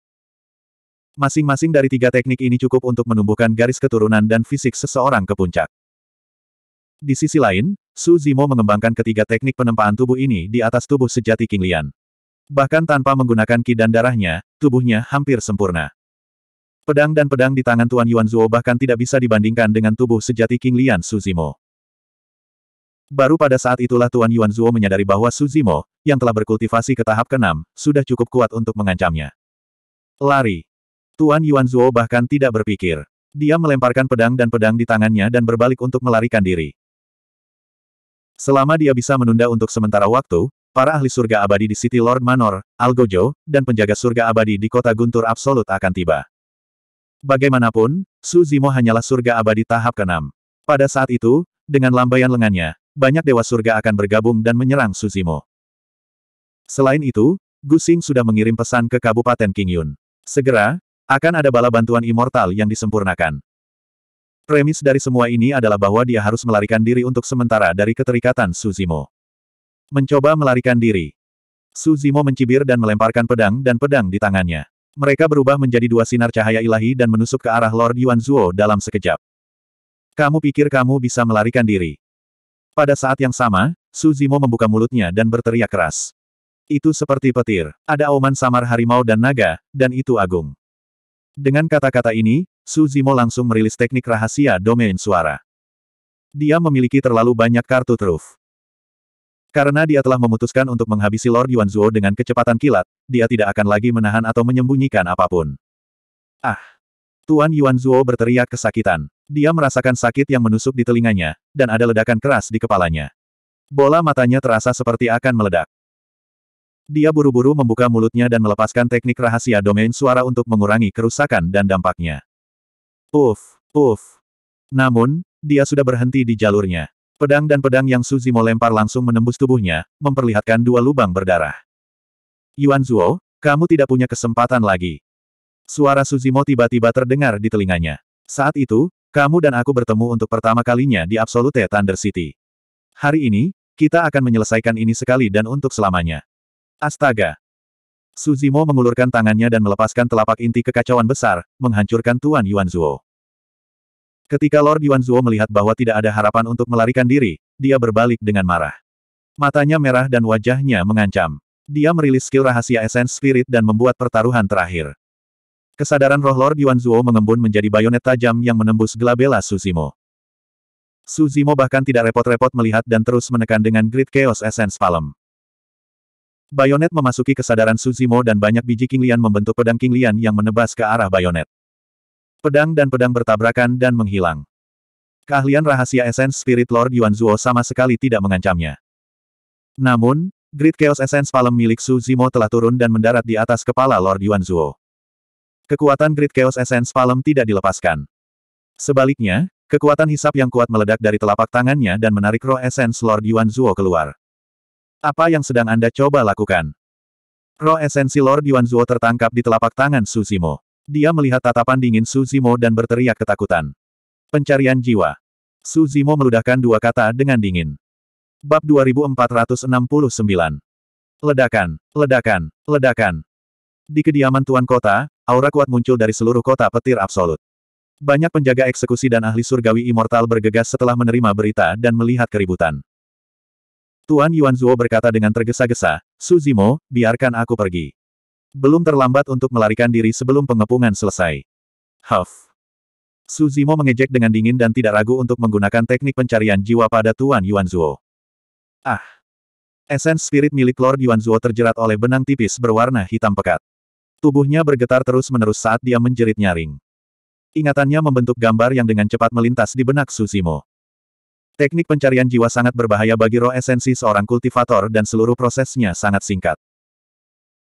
Masing-masing dari tiga teknik ini cukup untuk menumbuhkan garis keturunan dan fisik seseorang ke puncak. Di sisi lain, Su Zimo mengembangkan ketiga teknik penempaan tubuh ini di atas tubuh sejati King Lian. Bahkan tanpa menggunakan ki dan darahnya, tubuhnya hampir sempurna. Pedang dan pedang di tangan Tuan Yuan Zuo bahkan tidak bisa dibandingkan dengan tubuh sejati King Lian Su Zimo. Baru pada saat itulah Tuan Yuan Zuo menyadari bahwa Suzimo, yang telah berkultivasi ke tahap keenam, sudah cukup kuat untuk mengancamnya. Lari. Tuan Yuan Zuo bahkan tidak berpikir. Dia melemparkan pedang dan pedang di tangannya dan berbalik untuk melarikan diri. Selama dia bisa menunda untuk sementara waktu, para ahli surga abadi di City Lord Manor, Algojo, dan penjaga surga abadi di kota Guntur Absolut akan tiba. Bagaimanapun, Suzimo hanyalah surga abadi tahap keenam. Pada saat itu, dengan lambaian lengannya, banyak dewa surga akan bergabung dan menyerang Suzimo. Selain itu, Gusing sudah mengirim pesan ke Kabupaten Kingyun. Segera, akan ada bala bantuan immortal yang disempurnakan. Premis dari semua ini adalah bahwa dia harus melarikan diri untuk sementara dari keterikatan Suzimo. Mencoba melarikan diri. Suzimo mencibir dan melemparkan pedang dan pedang di tangannya. Mereka berubah menjadi dua sinar cahaya ilahi dan menusuk ke arah Lord Yuan Zuo dalam sekejap. Kamu pikir kamu bisa melarikan diri? Pada saat yang sama, Su Zimo membuka mulutnya dan berteriak keras. Itu seperti petir. Ada auman samar harimau dan naga, dan itu agung. Dengan kata-kata ini, Su Zimo langsung merilis teknik rahasia domain suara. Dia memiliki terlalu banyak kartu truf. Karena dia telah memutuskan untuk menghabisi Lord Yuan Zhuo dengan kecepatan kilat, dia tidak akan lagi menahan atau menyembunyikan apapun. Ah! Tuan Yuan Zuo berteriak kesakitan. Dia merasakan sakit yang menusuk di telinganya, dan ada ledakan keras di kepalanya. Bola matanya terasa seperti akan meledak. Dia buru-buru membuka mulutnya dan melepaskan teknik rahasia domain suara untuk mengurangi kerusakan dan dampaknya. Puff, puff. Namun, dia sudah berhenti di jalurnya. Pedang dan pedang yang Suzimo lempar langsung menembus tubuhnya, memperlihatkan dua lubang berdarah. Yuan Zuo, kamu tidak punya kesempatan lagi. Suara Suzimo tiba-tiba terdengar di telinganya. Saat itu, kamu dan aku bertemu untuk pertama kalinya di Absolute Thunder City. Hari ini, kita akan menyelesaikan ini sekali dan untuk selamanya. Astaga! Suzimo mengulurkan tangannya dan melepaskan telapak inti kekacauan besar, menghancurkan Tuan Yuan Zhuo. Ketika Lord Yuan Zhuo melihat bahwa tidak ada harapan untuk melarikan diri, dia berbalik dengan marah. Matanya merah dan wajahnya mengancam. Dia merilis skill rahasia Essence Spirit dan membuat pertaruhan terakhir. Kesadaran roh Lord Yuan Zuo mengembun menjadi bayonet tajam yang menembus gelabela Suzimo. Suzimo bahkan tidak repot-repot melihat dan terus menekan dengan Great Chaos Essence Palm. Bayonet memasuki kesadaran Suzimo dan banyak biji kinglian membentuk pedang kinglian yang menebas ke arah bayonet. Pedang dan pedang bertabrakan dan menghilang. Keahlian rahasia Essence Spirit Lord Yuan Zuo sama sekali tidak mengancamnya. Namun, Great Chaos Essence Palm milik Suzimo telah turun dan mendarat di atas kepala Lord Yuan Zuo kekuatan Great Chaos Essence Palem tidak dilepaskan. Sebaliknya, kekuatan hisap yang kuat meledak dari telapak tangannya dan menarik roh Essence Lord Yuan Zhuo keluar. Apa yang sedang Anda coba lakukan? Roh esensi Lord Yuan Zhuo tertangkap di telapak tangan Su Zimo. Dia melihat tatapan dingin Su Zimo dan berteriak ketakutan. Pencarian jiwa. Su Zimo meludahkan dua kata dengan dingin. Bab 2469. Ledakan, ledakan, ledakan. Di kediaman Tuan Kota, aura kuat muncul dari seluruh kota petir absolut. Banyak penjaga eksekusi dan ahli surgawi immortal bergegas setelah menerima berita dan melihat keributan. Tuan Yuan Zuo berkata dengan tergesa-gesa, Suzimo, biarkan aku pergi. Belum terlambat untuk melarikan diri sebelum pengepungan selesai. Huff. Suzimo mengejek dengan dingin dan tidak ragu untuk menggunakan teknik pencarian jiwa pada Tuan Yuan Zuo. Ah. Esens spirit milik Lord Yuan Zuo terjerat oleh benang tipis berwarna hitam pekat. Tubuhnya bergetar terus-menerus saat dia menjerit nyaring. Ingatannya membentuk gambar yang dengan cepat melintas di benak Suzimo. Teknik pencarian jiwa sangat berbahaya bagi roh esensi seorang kultivator dan seluruh prosesnya sangat singkat.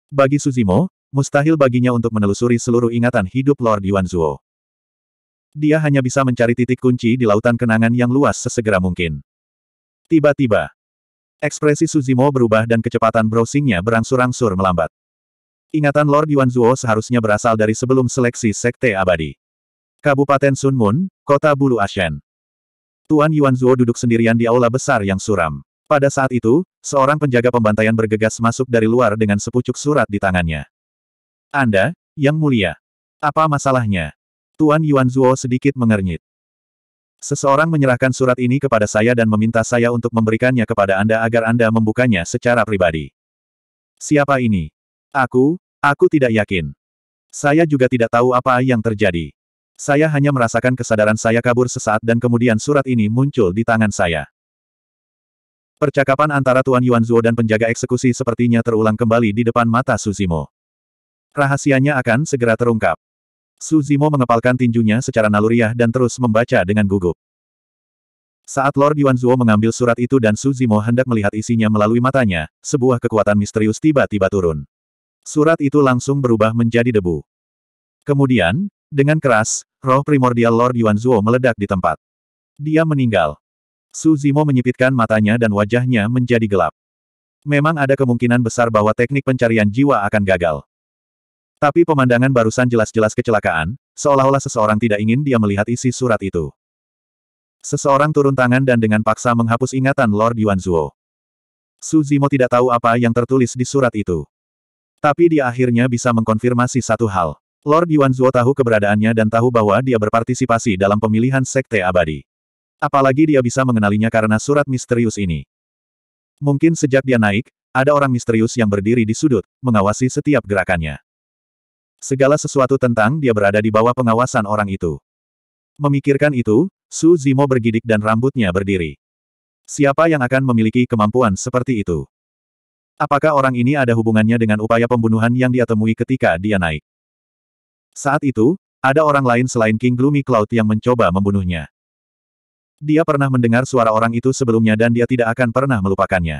Bagi Suzimo, mustahil baginya untuk menelusuri seluruh ingatan hidup Lord Yuanzuo. Dia hanya bisa mencari titik kunci di lautan kenangan yang luas sesegera mungkin. Tiba-tiba, ekspresi Suzimo berubah dan kecepatan browsingnya berangsur-angsur melambat. Ingatan Lord Yuan Zuo seharusnya berasal dari sebelum seleksi Sekte Abadi. Kabupaten Sunmun, Kota Bulu Ashen. Tuan Yuan Zuo duduk sendirian di aula besar yang suram. Pada saat itu, seorang penjaga pembantaian bergegas masuk dari luar dengan sepucuk surat di tangannya. Anda, Yang Mulia. Apa masalahnya? Tuan Yuan Zuo sedikit mengernyit. Seseorang menyerahkan surat ini kepada saya dan meminta saya untuk memberikannya kepada Anda agar Anda membukanya secara pribadi. Siapa ini? Aku, Aku tidak yakin. Saya juga tidak tahu apa yang terjadi. Saya hanya merasakan kesadaran saya kabur sesaat dan kemudian surat ini muncul di tangan saya. Percakapan antara Tuan Yuan Zuo dan penjaga eksekusi sepertinya terulang kembali di depan mata Suzimo. Rahasianya akan segera terungkap. Suzimo mengepalkan tinjunya secara naluriah dan terus membaca dengan gugup. Saat Lord Yuan Zuo mengambil surat itu dan Suzimo hendak melihat isinya melalui matanya, sebuah kekuatan misterius tiba-tiba turun. Surat itu langsung berubah menjadi debu. Kemudian, dengan keras, roh primordial Lord Yuanzuo meledak di tempat. Dia meninggal. Su Zimo menyipitkan matanya dan wajahnya menjadi gelap. Memang ada kemungkinan besar bahwa teknik pencarian jiwa akan gagal. Tapi pemandangan barusan jelas-jelas kecelakaan, seolah-olah seseorang tidak ingin dia melihat isi surat itu. Seseorang turun tangan dan dengan paksa menghapus ingatan Lord Yuanzuo. Su Zimo tidak tahu apa yang tertulis di surat itu. Tapi dia akhirnya bisa mengkonfirmasi satu hal. Lord Yuan Zuo tahu keberadaannya dan tahu bahwa dia berpartisipasi dalam pemilihan Sekte Abadi. Apalagi dia bisa mengenalinya karena surat misterius ini. Mungkin sejak dia naik, ada orang misterius yang berdiri di sudut, mengawasi setiap gerakannya. Segala sesuatu tentang dia berada di bawah pengawasan orang itu. Memikirkan itu, Su Zimo bergidik dan rambutnya berdiri. Siapa yang akan memiliki kemampuan seperti itu? Apakah orang ini ada hubungannya dengan upaya pembunuhan yang dia temui ketika dia naik? Saat itu, ada orang lain selain King Gloomy Cloud yang mencoba membunuhnya. Dia pernah mendengar suara orang itu sebelumnya dan dia tidak akan pernah melupakannya.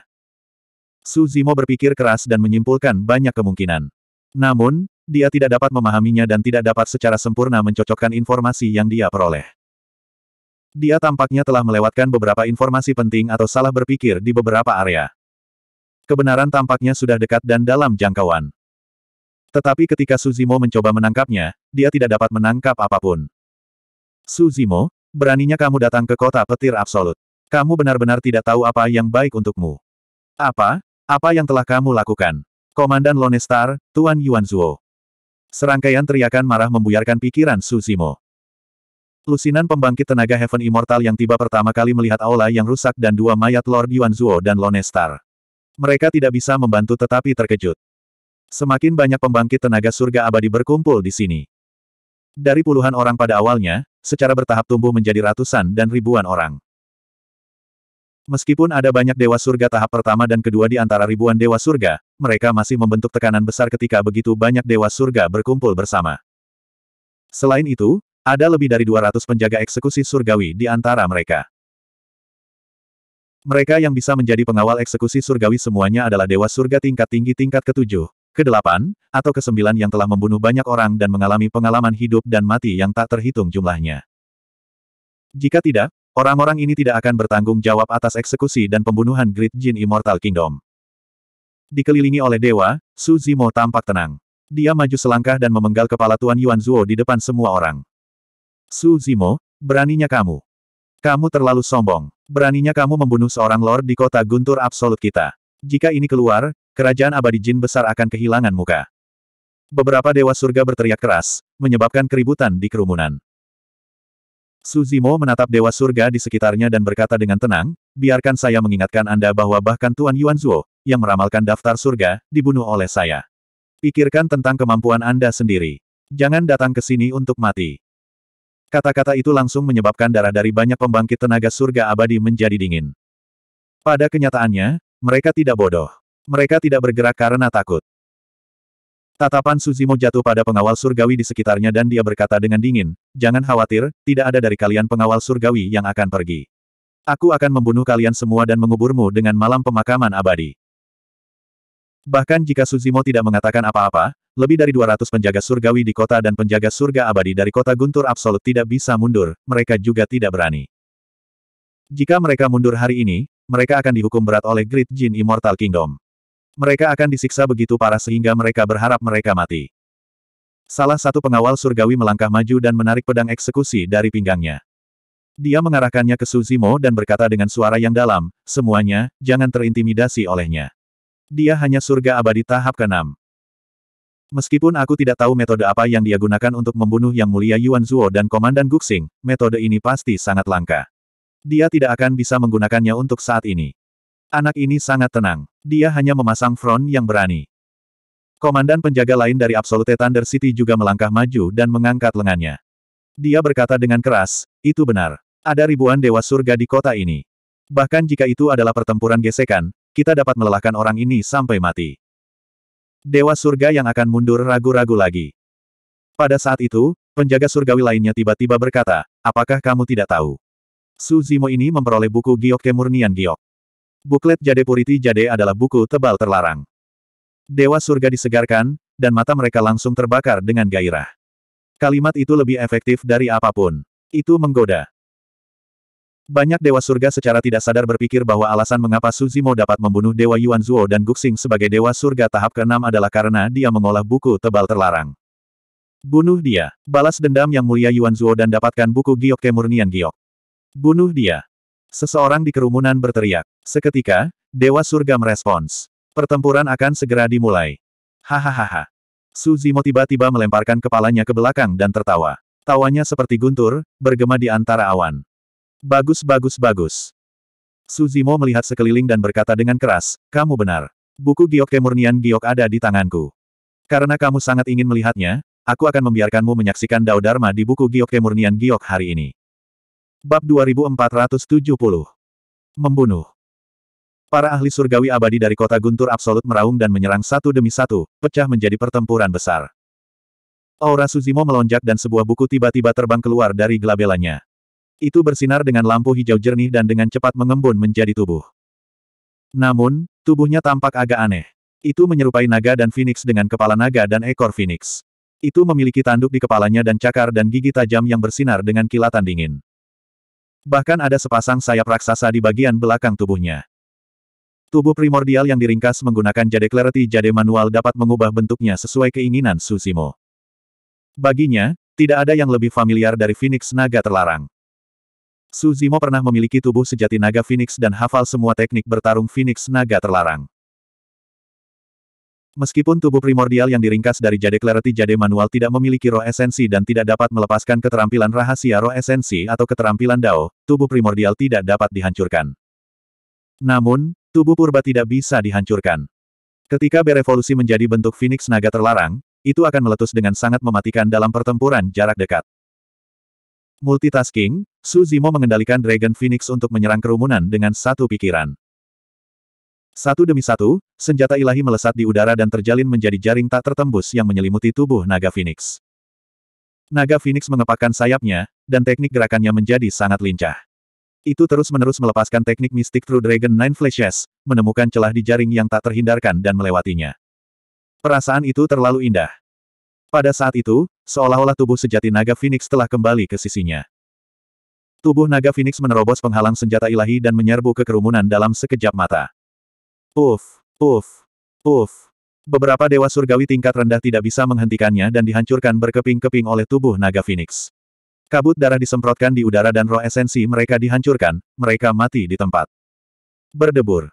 Su Zimo berpikir keras dan menyimpulkan banyak kemungkinan. Namun, dia tidak dapat memahaminya dan tidak dapat secara sempurna mencocokkan informasi yang dia peroleh. Dia tampaknya telah melewatkan beberapa informasi penting atau salah berpikir di beberapa area. Kebenaran tampaknya sudah dekat dan dalam jangkauan. Tetapi ketika Suzimo mencoba menangkapnya, dia tidak dapat menangkap apapun. Suzimo, beraninya kamu datang ke kota petir absolut. Kamu benar-benar tidak tahu apa yang baik untukmu. Apa? Apa yang telah kamu lakukan? Komandan Lone Star, Tuan Yuan Yuanzuo. Serangkaian teriakan marah membuyarkan pikiran Suzimo. Lusinan pembangkit tenaga Heaven Immortal yang tiba pertama kali melihat aula yang rusak dan dua mayat Lord Yuan Yuanzuo dan Lone Star. Mereka tidak bisa membantu tetapi terkejut. Semakin banyak pembangkit tenaga surga abadi berkumpul di sini. Dari puluhan orang pada awalnya, secara bertahap tumbuh menjadi ratusan dan ribuan orang. Meskipun ada banyak dewa surga tahap pertama dan kedua di antara ribuan dewa surga, mereka masih membentuk tekanan besar ketika begitu banyak dewa surga berkumpul bersama. Selain itu, ada lebih dari 200 penjaga eksekusi surgawi di antara mereka. Mereka yang bisa menjadi pengawal eksekusi surgawi semuanya adalah dewa surga tingkat tinggi tingkat ke-7, ke-8, atau ke-9 yang telah membunuh banyak orang dan mengalami pengalaman hidup dan mati yang tak terhitung jumlahnya. Jika tidak, orang-orang ini tidak akan bertanggung jawab atas eksekusi dan pembunuhan Great Jin Immortal Kingdom. Dikelilingi oleh dewa, Su Zimo tampak tenang. Dia maju selangkah dan memenggal kepala Tuan Yuan Zuo di depan semua orang. Su Zimo, beraninya kamu. Kamu terlalu sombong. Beraninya kamu membunuh seorang lord di kota guntur absolut kita. Jika ini keluar, kerajaan abadi jin besar akan kehilangan muka. Beberapa dewa surga berteriak keras, menyebabkan keributan di kerumunan. Suzimo menatap dewa surga di sekitarnya dan berkata dengan tenang, biarkan saya mengingatkan Anda bahwa bahkan Tuan Yuanzuo, yang meramalkan daftar surga, dibunuh oleh saya. Pikirkan tentang kemampuan Anda sendiri. Jangan datang ke sini untuk mati. Kata-kata itu langsung menyebabkan darah dari banyak pembangkit tenaga surga abadi menjadi dingin. Pada kenyataannya, mereka tidak bodoh. Mereka tidak bergerak karena takut. Tatapan Suzimo jatuh pada pengawal surgawi di sekitarnya dan dia berkata dengan dingin, Jangan khawatir, tidak ada dari kalian pengawal surgawi yang akan pergi. Aku akan membunuh kalian semua dan menguburmu dengan malam pemakaman abadi. Bahkan jika Suzimo tidak mengatakan apa-apa, lebih dari 200 penjaga surgawi di kota dan penjaga surga abadi dari kota Guntur Absolut tidak bisa mundur, mereka juga tidak berani. Jika mereka mundur hari ini, mereka akan dihukum berat oleh Great Jin Immortal Kingdom. Mereka akan disiksa begitu parah sehingga mereka berharap mereka mati. Salah satu pengawal surgawi melangkah maju dan menarik pedang eksekusi dari pinggangnya. Dia mengarahkannya ke Suzimo dan berkata dengan suara yang dalam, semuanya, jangan terintimidasi olehnya. Dia hanya surga abadi tahap ke-6. Meskipun aku tidak tahu metode apa yang dia gunakan untuk membunuh Yang Mulia Yuan Zuo dan Komandan Guxing, metode ini pasti sangat langka. Dia tidak akan bisa menggunakannya untuk saat ini. Anak ini sangat tenang. Dia hanya memasang front yang berani. Komandan penjaga lain dari Absolute Thunder City juga melangkah maju dan mengangkat lengannya. Dia berkata dengan keras, itu benar. Ada ribuan dewa surga di kota ini. Bahkan jika itu adalah pertempuran gesekan, kita dapat melelahkan orang ini sampai mati. Dewa surga yang akan mundur ragu-ragu lagi. Pada saat itu, penjaga surgawi lainnya tiba-tiba berkata, apakah kamu tidak tahu? Su Zimo ini memperoleh buku Giok Kemurnian Giok. Buklet Jade Puriti Jade adalah buku tebal terlarang. Dewa surga disegarkan, dan mata mereka langsung terbakar dengan gairah. Kalimat itu lebih efektif dari apapun. Itu menggoda. Banyak dewa surga secara tidak sadar berpikir bahwa alasan mengapa Suzimo dapat membunuh dewa Yuan Zuo dan Guxing sebagai dewa surga tahap ke-6 adalah karena dia mengolah buku tebal terlarang. Bunuh dia. Balas dendam yang mulia Yuan Zuo dan dapatkan buku giok kemurnian giok. Bunuh dia. Seseorang di kerumunan berteriak. Seketika, dewa surga merespons. Pertempuran akan segera dimulai. Hahaha. Suzimo tiba-tiba melemparkan kepalanya ke belakang dan tertawa. Tawanya seperti guntur, bergema di antara awan. Bagus bagus bagus. Suzimo melihat sekeliling dan berkata dengan keras, kamu benar. Buku giok kemurnian giok ada di tanganku. Karena kamu sangat ingin melihatnya, aku akan membiarkanmu menyaksikan Dao Dharma di buku giok kemurnian giok hari ini. Bab 2470 Membunuh Para ahli surgawi abadi dari kota Guntur absolut meraung dan menyerang satu demi satu, pecah menjadi pertempuran besar. Aura Suzimo melonjak dan sebuah buku tiba-tiba terbang keluar dari gelabelannya. Itu bersinar dengan lampu hijau jernih dan dengan cepat mengembun menjadi tubuh. Namun, tubuhnya tampak agak aneh. Itu menyerupai naga dan phoenix dengan kepala naga dan ekor phoenix. Itu memiliki tanduk di kepalanya dan cakar dan gigi tajam yang bersinar dengan kilatan dingin. Bahkan ada sepasang sayap raksasa di bagian belakang tubuhnya. Tubuh primordial yang diringkas menggunakan jade clarity jade manual dapat mengubah bentuknya sesuai keinginan Susimo. Baginya, tidak ada yang lebih familiar dari Phoenix Naga terlarang. Su Zimo pernah memiliki tubuh sejati naga Phoenix dan hafal semua teknik bertarung Phoenix naga terlarang. Meskipun tubuh primordial yang diringkas dari jade clarity jade manual tidak memiliki roh esensi dan tidak dapat melepaskan keterampilan rahasia roh esensi atau keterampilan dao, tubuh primordial tidak dapat dihancurkan. Namun, tubuh purba tidak bisa dihancurkan. Ketika berevolusi menjadi bentuk Phoenix naga terlarang, itu akan meletus dengan sangat mematikan dalam pertempuran jarak dekat. Multitasking, Su Zimo mengendalikan Dragon Phoenix untuk menyerang kerumunan dengan satu pikiran. Satu demi satu, senjata ilahi melesat di udara dan terjalin menjadi jaring tak tertembus yang menyelimuti tubuh naga Phoenix. Naga Phoenix mengepakkan sayapnya, dan teknik gerakannya menjadi sangat lincah. Itu terus-menerus melepaskan teknik mistik True Dragon Nine Flashes, menemukan celah di jaring yang tak terhindarkan dan melewatinya. Perasaan itu terlalu indah. Pada saat itu, seolah-olah tubuh sejati naga Phoenix telah kembali ke sisinya. Tubuh naga Phoenix menerobos penghalang senjata ilahi dan menyerbu ke kerumunan dalam sekejap mata. Puff, puff, puff. Beberapa dewa surgawi tingkat rendah tidak bisa menghentikannya dan dihancurkan berkeping-keping oleh tubuh naga Phoenix. Kabut darah disemprotkan di udara dan roh esensi mereka dihancurkan, mereka mati di tempat. Berdebur.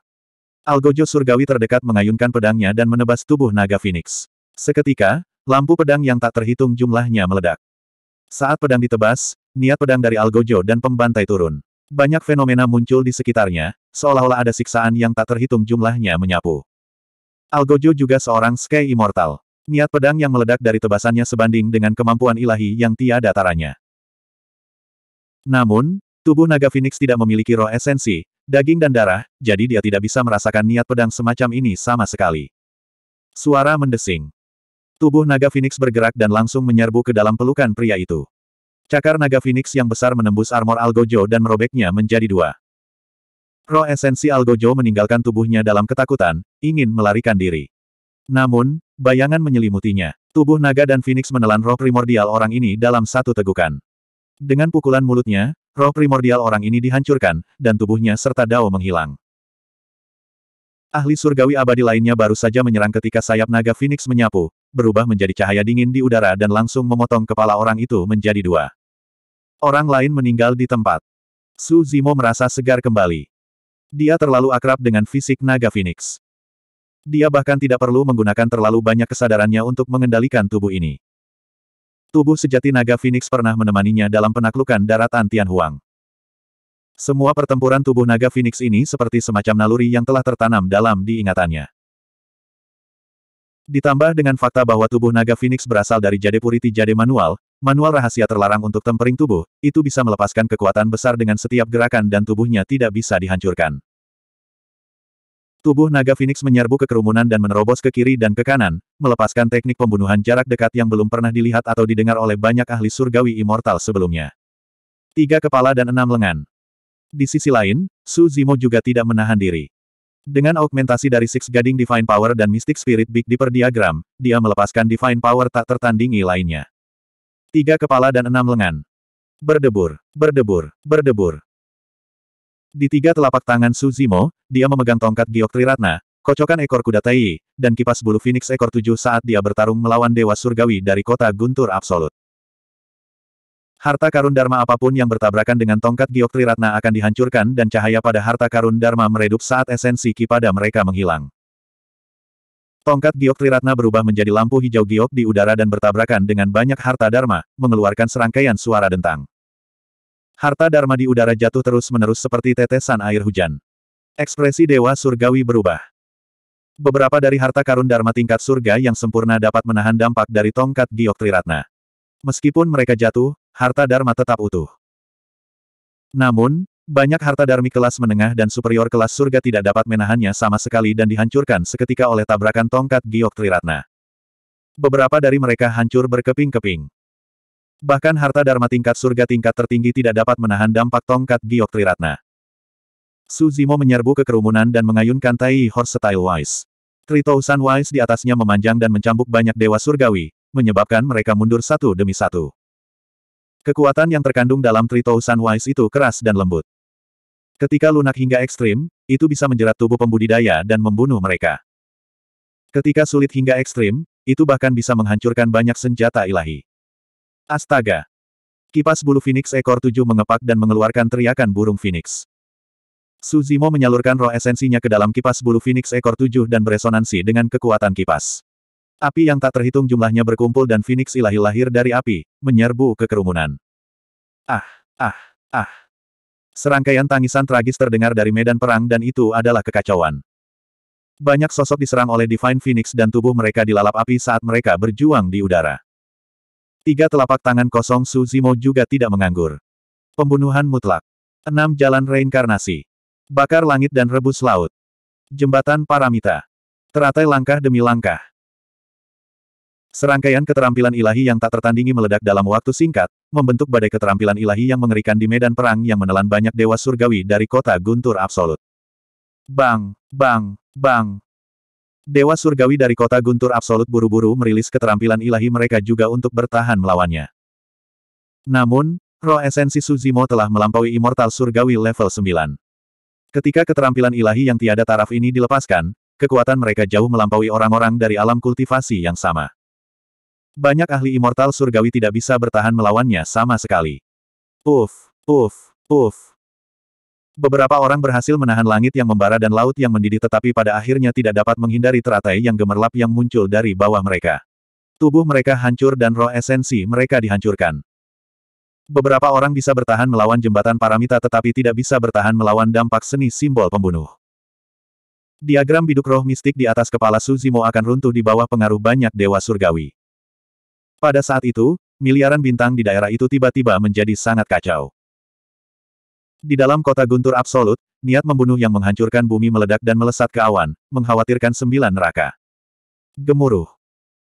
Algojo surgawi terdekat mengayunkan pedangnya dan menebas tubuh naga Phoenix. Seketika, Lampu pedang yang tak terhitung jumlahnya meledak. Saat pedang ditebas, niat pedang dari Algojo dan pembantai turun. Banyak fenomena muncul di sekitarnya, seolah-olah ada siksaan yang tak terhitung jumlahnya menyapu. Algojo juga seorang Sky Immortal. Niat pedang yang meledak dari tebasannya sebanding dengan kemampuan ilahi yang tiada taranya. Namun, tubuh naga Phoenix tidak memiliki roh esensi, daging dan darah, jadi dia tidak bisa merasakan niat pedang semacam ini sama sekali. Suara mendesing. Tubuh naga Phoenix bergerak dan langsung menyerbu ke dalam pelukan pria itu. Cakar naga Phoenix yang besar menembus armor Algojo dan merobeknya menjadi dua. Roh esensi Algojo meninggalkan tubuhnya dalam ketakutan, ingin melarikan diri. Namun, bayangan menyelimutinya. Tubuh naga dan Phoenix menelan roh primordial orang ini dalam satu tegukan. Dengan pukulan mulutnya, roh primordial orang ini dihancurkan, dan tubuhnya serta dao menghilang. Ahli surgawi abadi lainnya baru saja menyerang ketika sayap naga Phoenix menyapu, berubah menjadi cahaya dingin di udara dan langsung memotong kepala orang itu menjadi dua. Orang lain meninggal di tempat. Su Zimo merasa segar kembali. Dia terlalu akrab dengan fisik naga Phoenix. Dia bahkan tidak perlu menggunakan terlalu banyak kesadarannya untuk mengendalikan tubuh ini. Tubuh sejati naga Phoenix pernah menemaninya dalam penaklukan daratan Tianhuang. Semua pertempuran tubuh naga Phoenix ini seperti semacam naluri yang telah tertanam dalam diingatannya. Ditambah dengan fakta bahwa tubuh naga Phoenix berasal dari Jade Jadepuriti Jade Manual, manual rahasia terlarang untuk tempering tubuh, itu bisa melepaskan kekuatan besar dengan setiap gerakan dan tubuhnya tidak bisa dihancurkan. Tubuh naga Phoenix menyerbu ke kerumunan dan menerobos ke kiri dan ke kanan, melepaskan teknik pembunuhan jarak dekat yang belum pernah dilihat atau didengar oleh banyak ahli surgawi immortal sebelumnya. Tiga kepala dan enam lengan. Di sisi lain, Su Zimo juga tidak menahan diri. Dengan augmentasi dari Six Gading Divine Power dan Mystic Spirit Big Dipper diagram, dia melepaskan Divine Power tak tertandingi lainnya. Tiga kepala dan enam lengan. Berdebur, berdebur, berdebur. Di tiga telapak tangan Suzimo, dia memegang tongkat giok Triratna, kocokan ekor kuda Taiyi, dan kipas bulu Phoenix ekor tujuh saat dia bertarung melawan Dewa Surgawi dari kota Guntur Absolut. Harta karun Dharma apapun yang bertabrakan dengan tongkat giok Triratna akan dihancurkan dan cahaya pada harta karun Dharma meredup saat esensi ki pada mereka menghilang. Tongkat giok Triratna berubah menjadi lampu hijau giok di udara dan bertabrakan dengan banyak harta Dharma, mengeluarkan serangkaian suara dentang. Harta Dharma di udara jatuh terus-menerus seperti tetesan air hujan. Ekspresi Dewa Surgawi berubah. Beberapa dari harta karun Dharma tingkat surga yang sempurna dapat menahan dampak dari tongkat giok Triratna. Meskipun mereka jatuh, harta Dharma tetap utuh. Namun, banyak harta Dharmi kelas menengah dan superior kelas surga tidak dapat menahannya sama sekali dan dihancurkan seketika oleh tabrakan tongkat Giok Triratna. Beberapa dari mereka hancur berkeping-keping. Bahkan harta Dharma tingkat surga tingkat tertinggi tidak dapat menahan dampak tongkat Giok Triratna. Suzimo menyerbu ke kerumunan dan mengayunkan Tai Horse Style Wise. Tritousan Wise di atasnya memanjang dan mencambuk banyak dewa surgawi, menyebabkan mereka mundur satu demi satu. Kekuatan yang terkandung dalam Tritou Sunwise itu keras dan lembut. Ketika lunak hingga ekstrim, itu bisa menjerat tubuh pembudidaya dan membunuh mereka. Ketika sulit hingga ekstrim, itu bahkan bisa menghancurkan banyak senjata ilahi. Astaga! Kipas bulu Phoenix ekor tujuh mengepak dan mengeluarkan teriakan burung Phoenix. Suzimo menyalurkan roh esensinya ke dalam kipas bulu Phoenix ekor tujuh dan beresonansi dengan kekuatan kipas. Api yang tak terhitung jumlahnya berkumpul dan Phoenix ilahi lahir dari api, menyerbu ke kerumunan. Ah, ah, ah. Serangkaian tangisan tragis terdengar dari medan perang dan itu adalah kekacauan. Banyak sosok diserang oleh Divine Phoenix dan tubuh mereka dilalap api saat mereka berjuang di udara. Tiga telapak tangan kosong Suzimo juga tidak menganggur. Pembunuhan mutlak. Enam jalan reinkarnasi. Bakar langit dan rebus laut. Jembatan Paramita. Teratai langkah demi langkah. Serangkaian keterampilan ilahi yang tak tertandingi meledak dalam waktu singkat, membentuk badai keterampilan ilahi yang mengerikan di medan perang yang menelan banyak dewa surgawi dari kota guntur absolut. Bang, bang, bang. Dewa surgawi dari kota guntur absolut buru-buru merilis keterampilan ilahi mereka juga untuk bertahan melawannya. Namun, roh esensi Suzimo telah melampaui immortal surgawi level 9. Ketika keterampilan ilahi yang tiada taraf ini dilepaskan, kekuatan mereka jauh melampaui orang-orang dari alam kultivasi yang sama. Banyak ahli immortal surgawi tidak bisa bertahan melawannya sama sekali. Uf, uf, uf. Beberapa orang berhasil menahan langit yang membara dan laut yang mendidih tetapi pada akhirnya tidak dapat menghindari teratai yang gemerlap yang muncul dari bawah mereka. Tubuh mereka hancur dan roh esensi mereka dihancurkan. Beberapa orang bisa bertahan melawan jembatan paramita tetapi tidak bisa bertahan melawan dampak seni simbol pembunuh. Diagram biduk roh mistik di atas kepala Suzimo akan runtuh di bawah pengaruh banyak dewa surgawi. Pada saat itu, miliaran bintang di daerah itu tiba-tiba menjadi sangat kacau. Di dalam kota guntur absolut, niat membunuh yang menghancurkan bumi meledak dan melesat ke awan, mengkhawatirkan sembilan neraka. Gemuruh.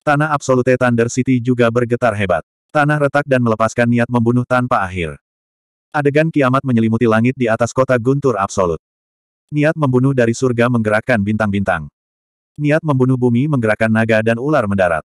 Tanah absolute Thunder City juga bergetar hebat. Tanah retak dan melepaskan niat membunuh tanpa akhir. Adegan kiamat menyelimuti langit di atas kota guntur absolut. Niat membunuh dari surga menggerakkan bintang-bintang. Niat membunuh bumi menggerakkan naga dan ular mendarat.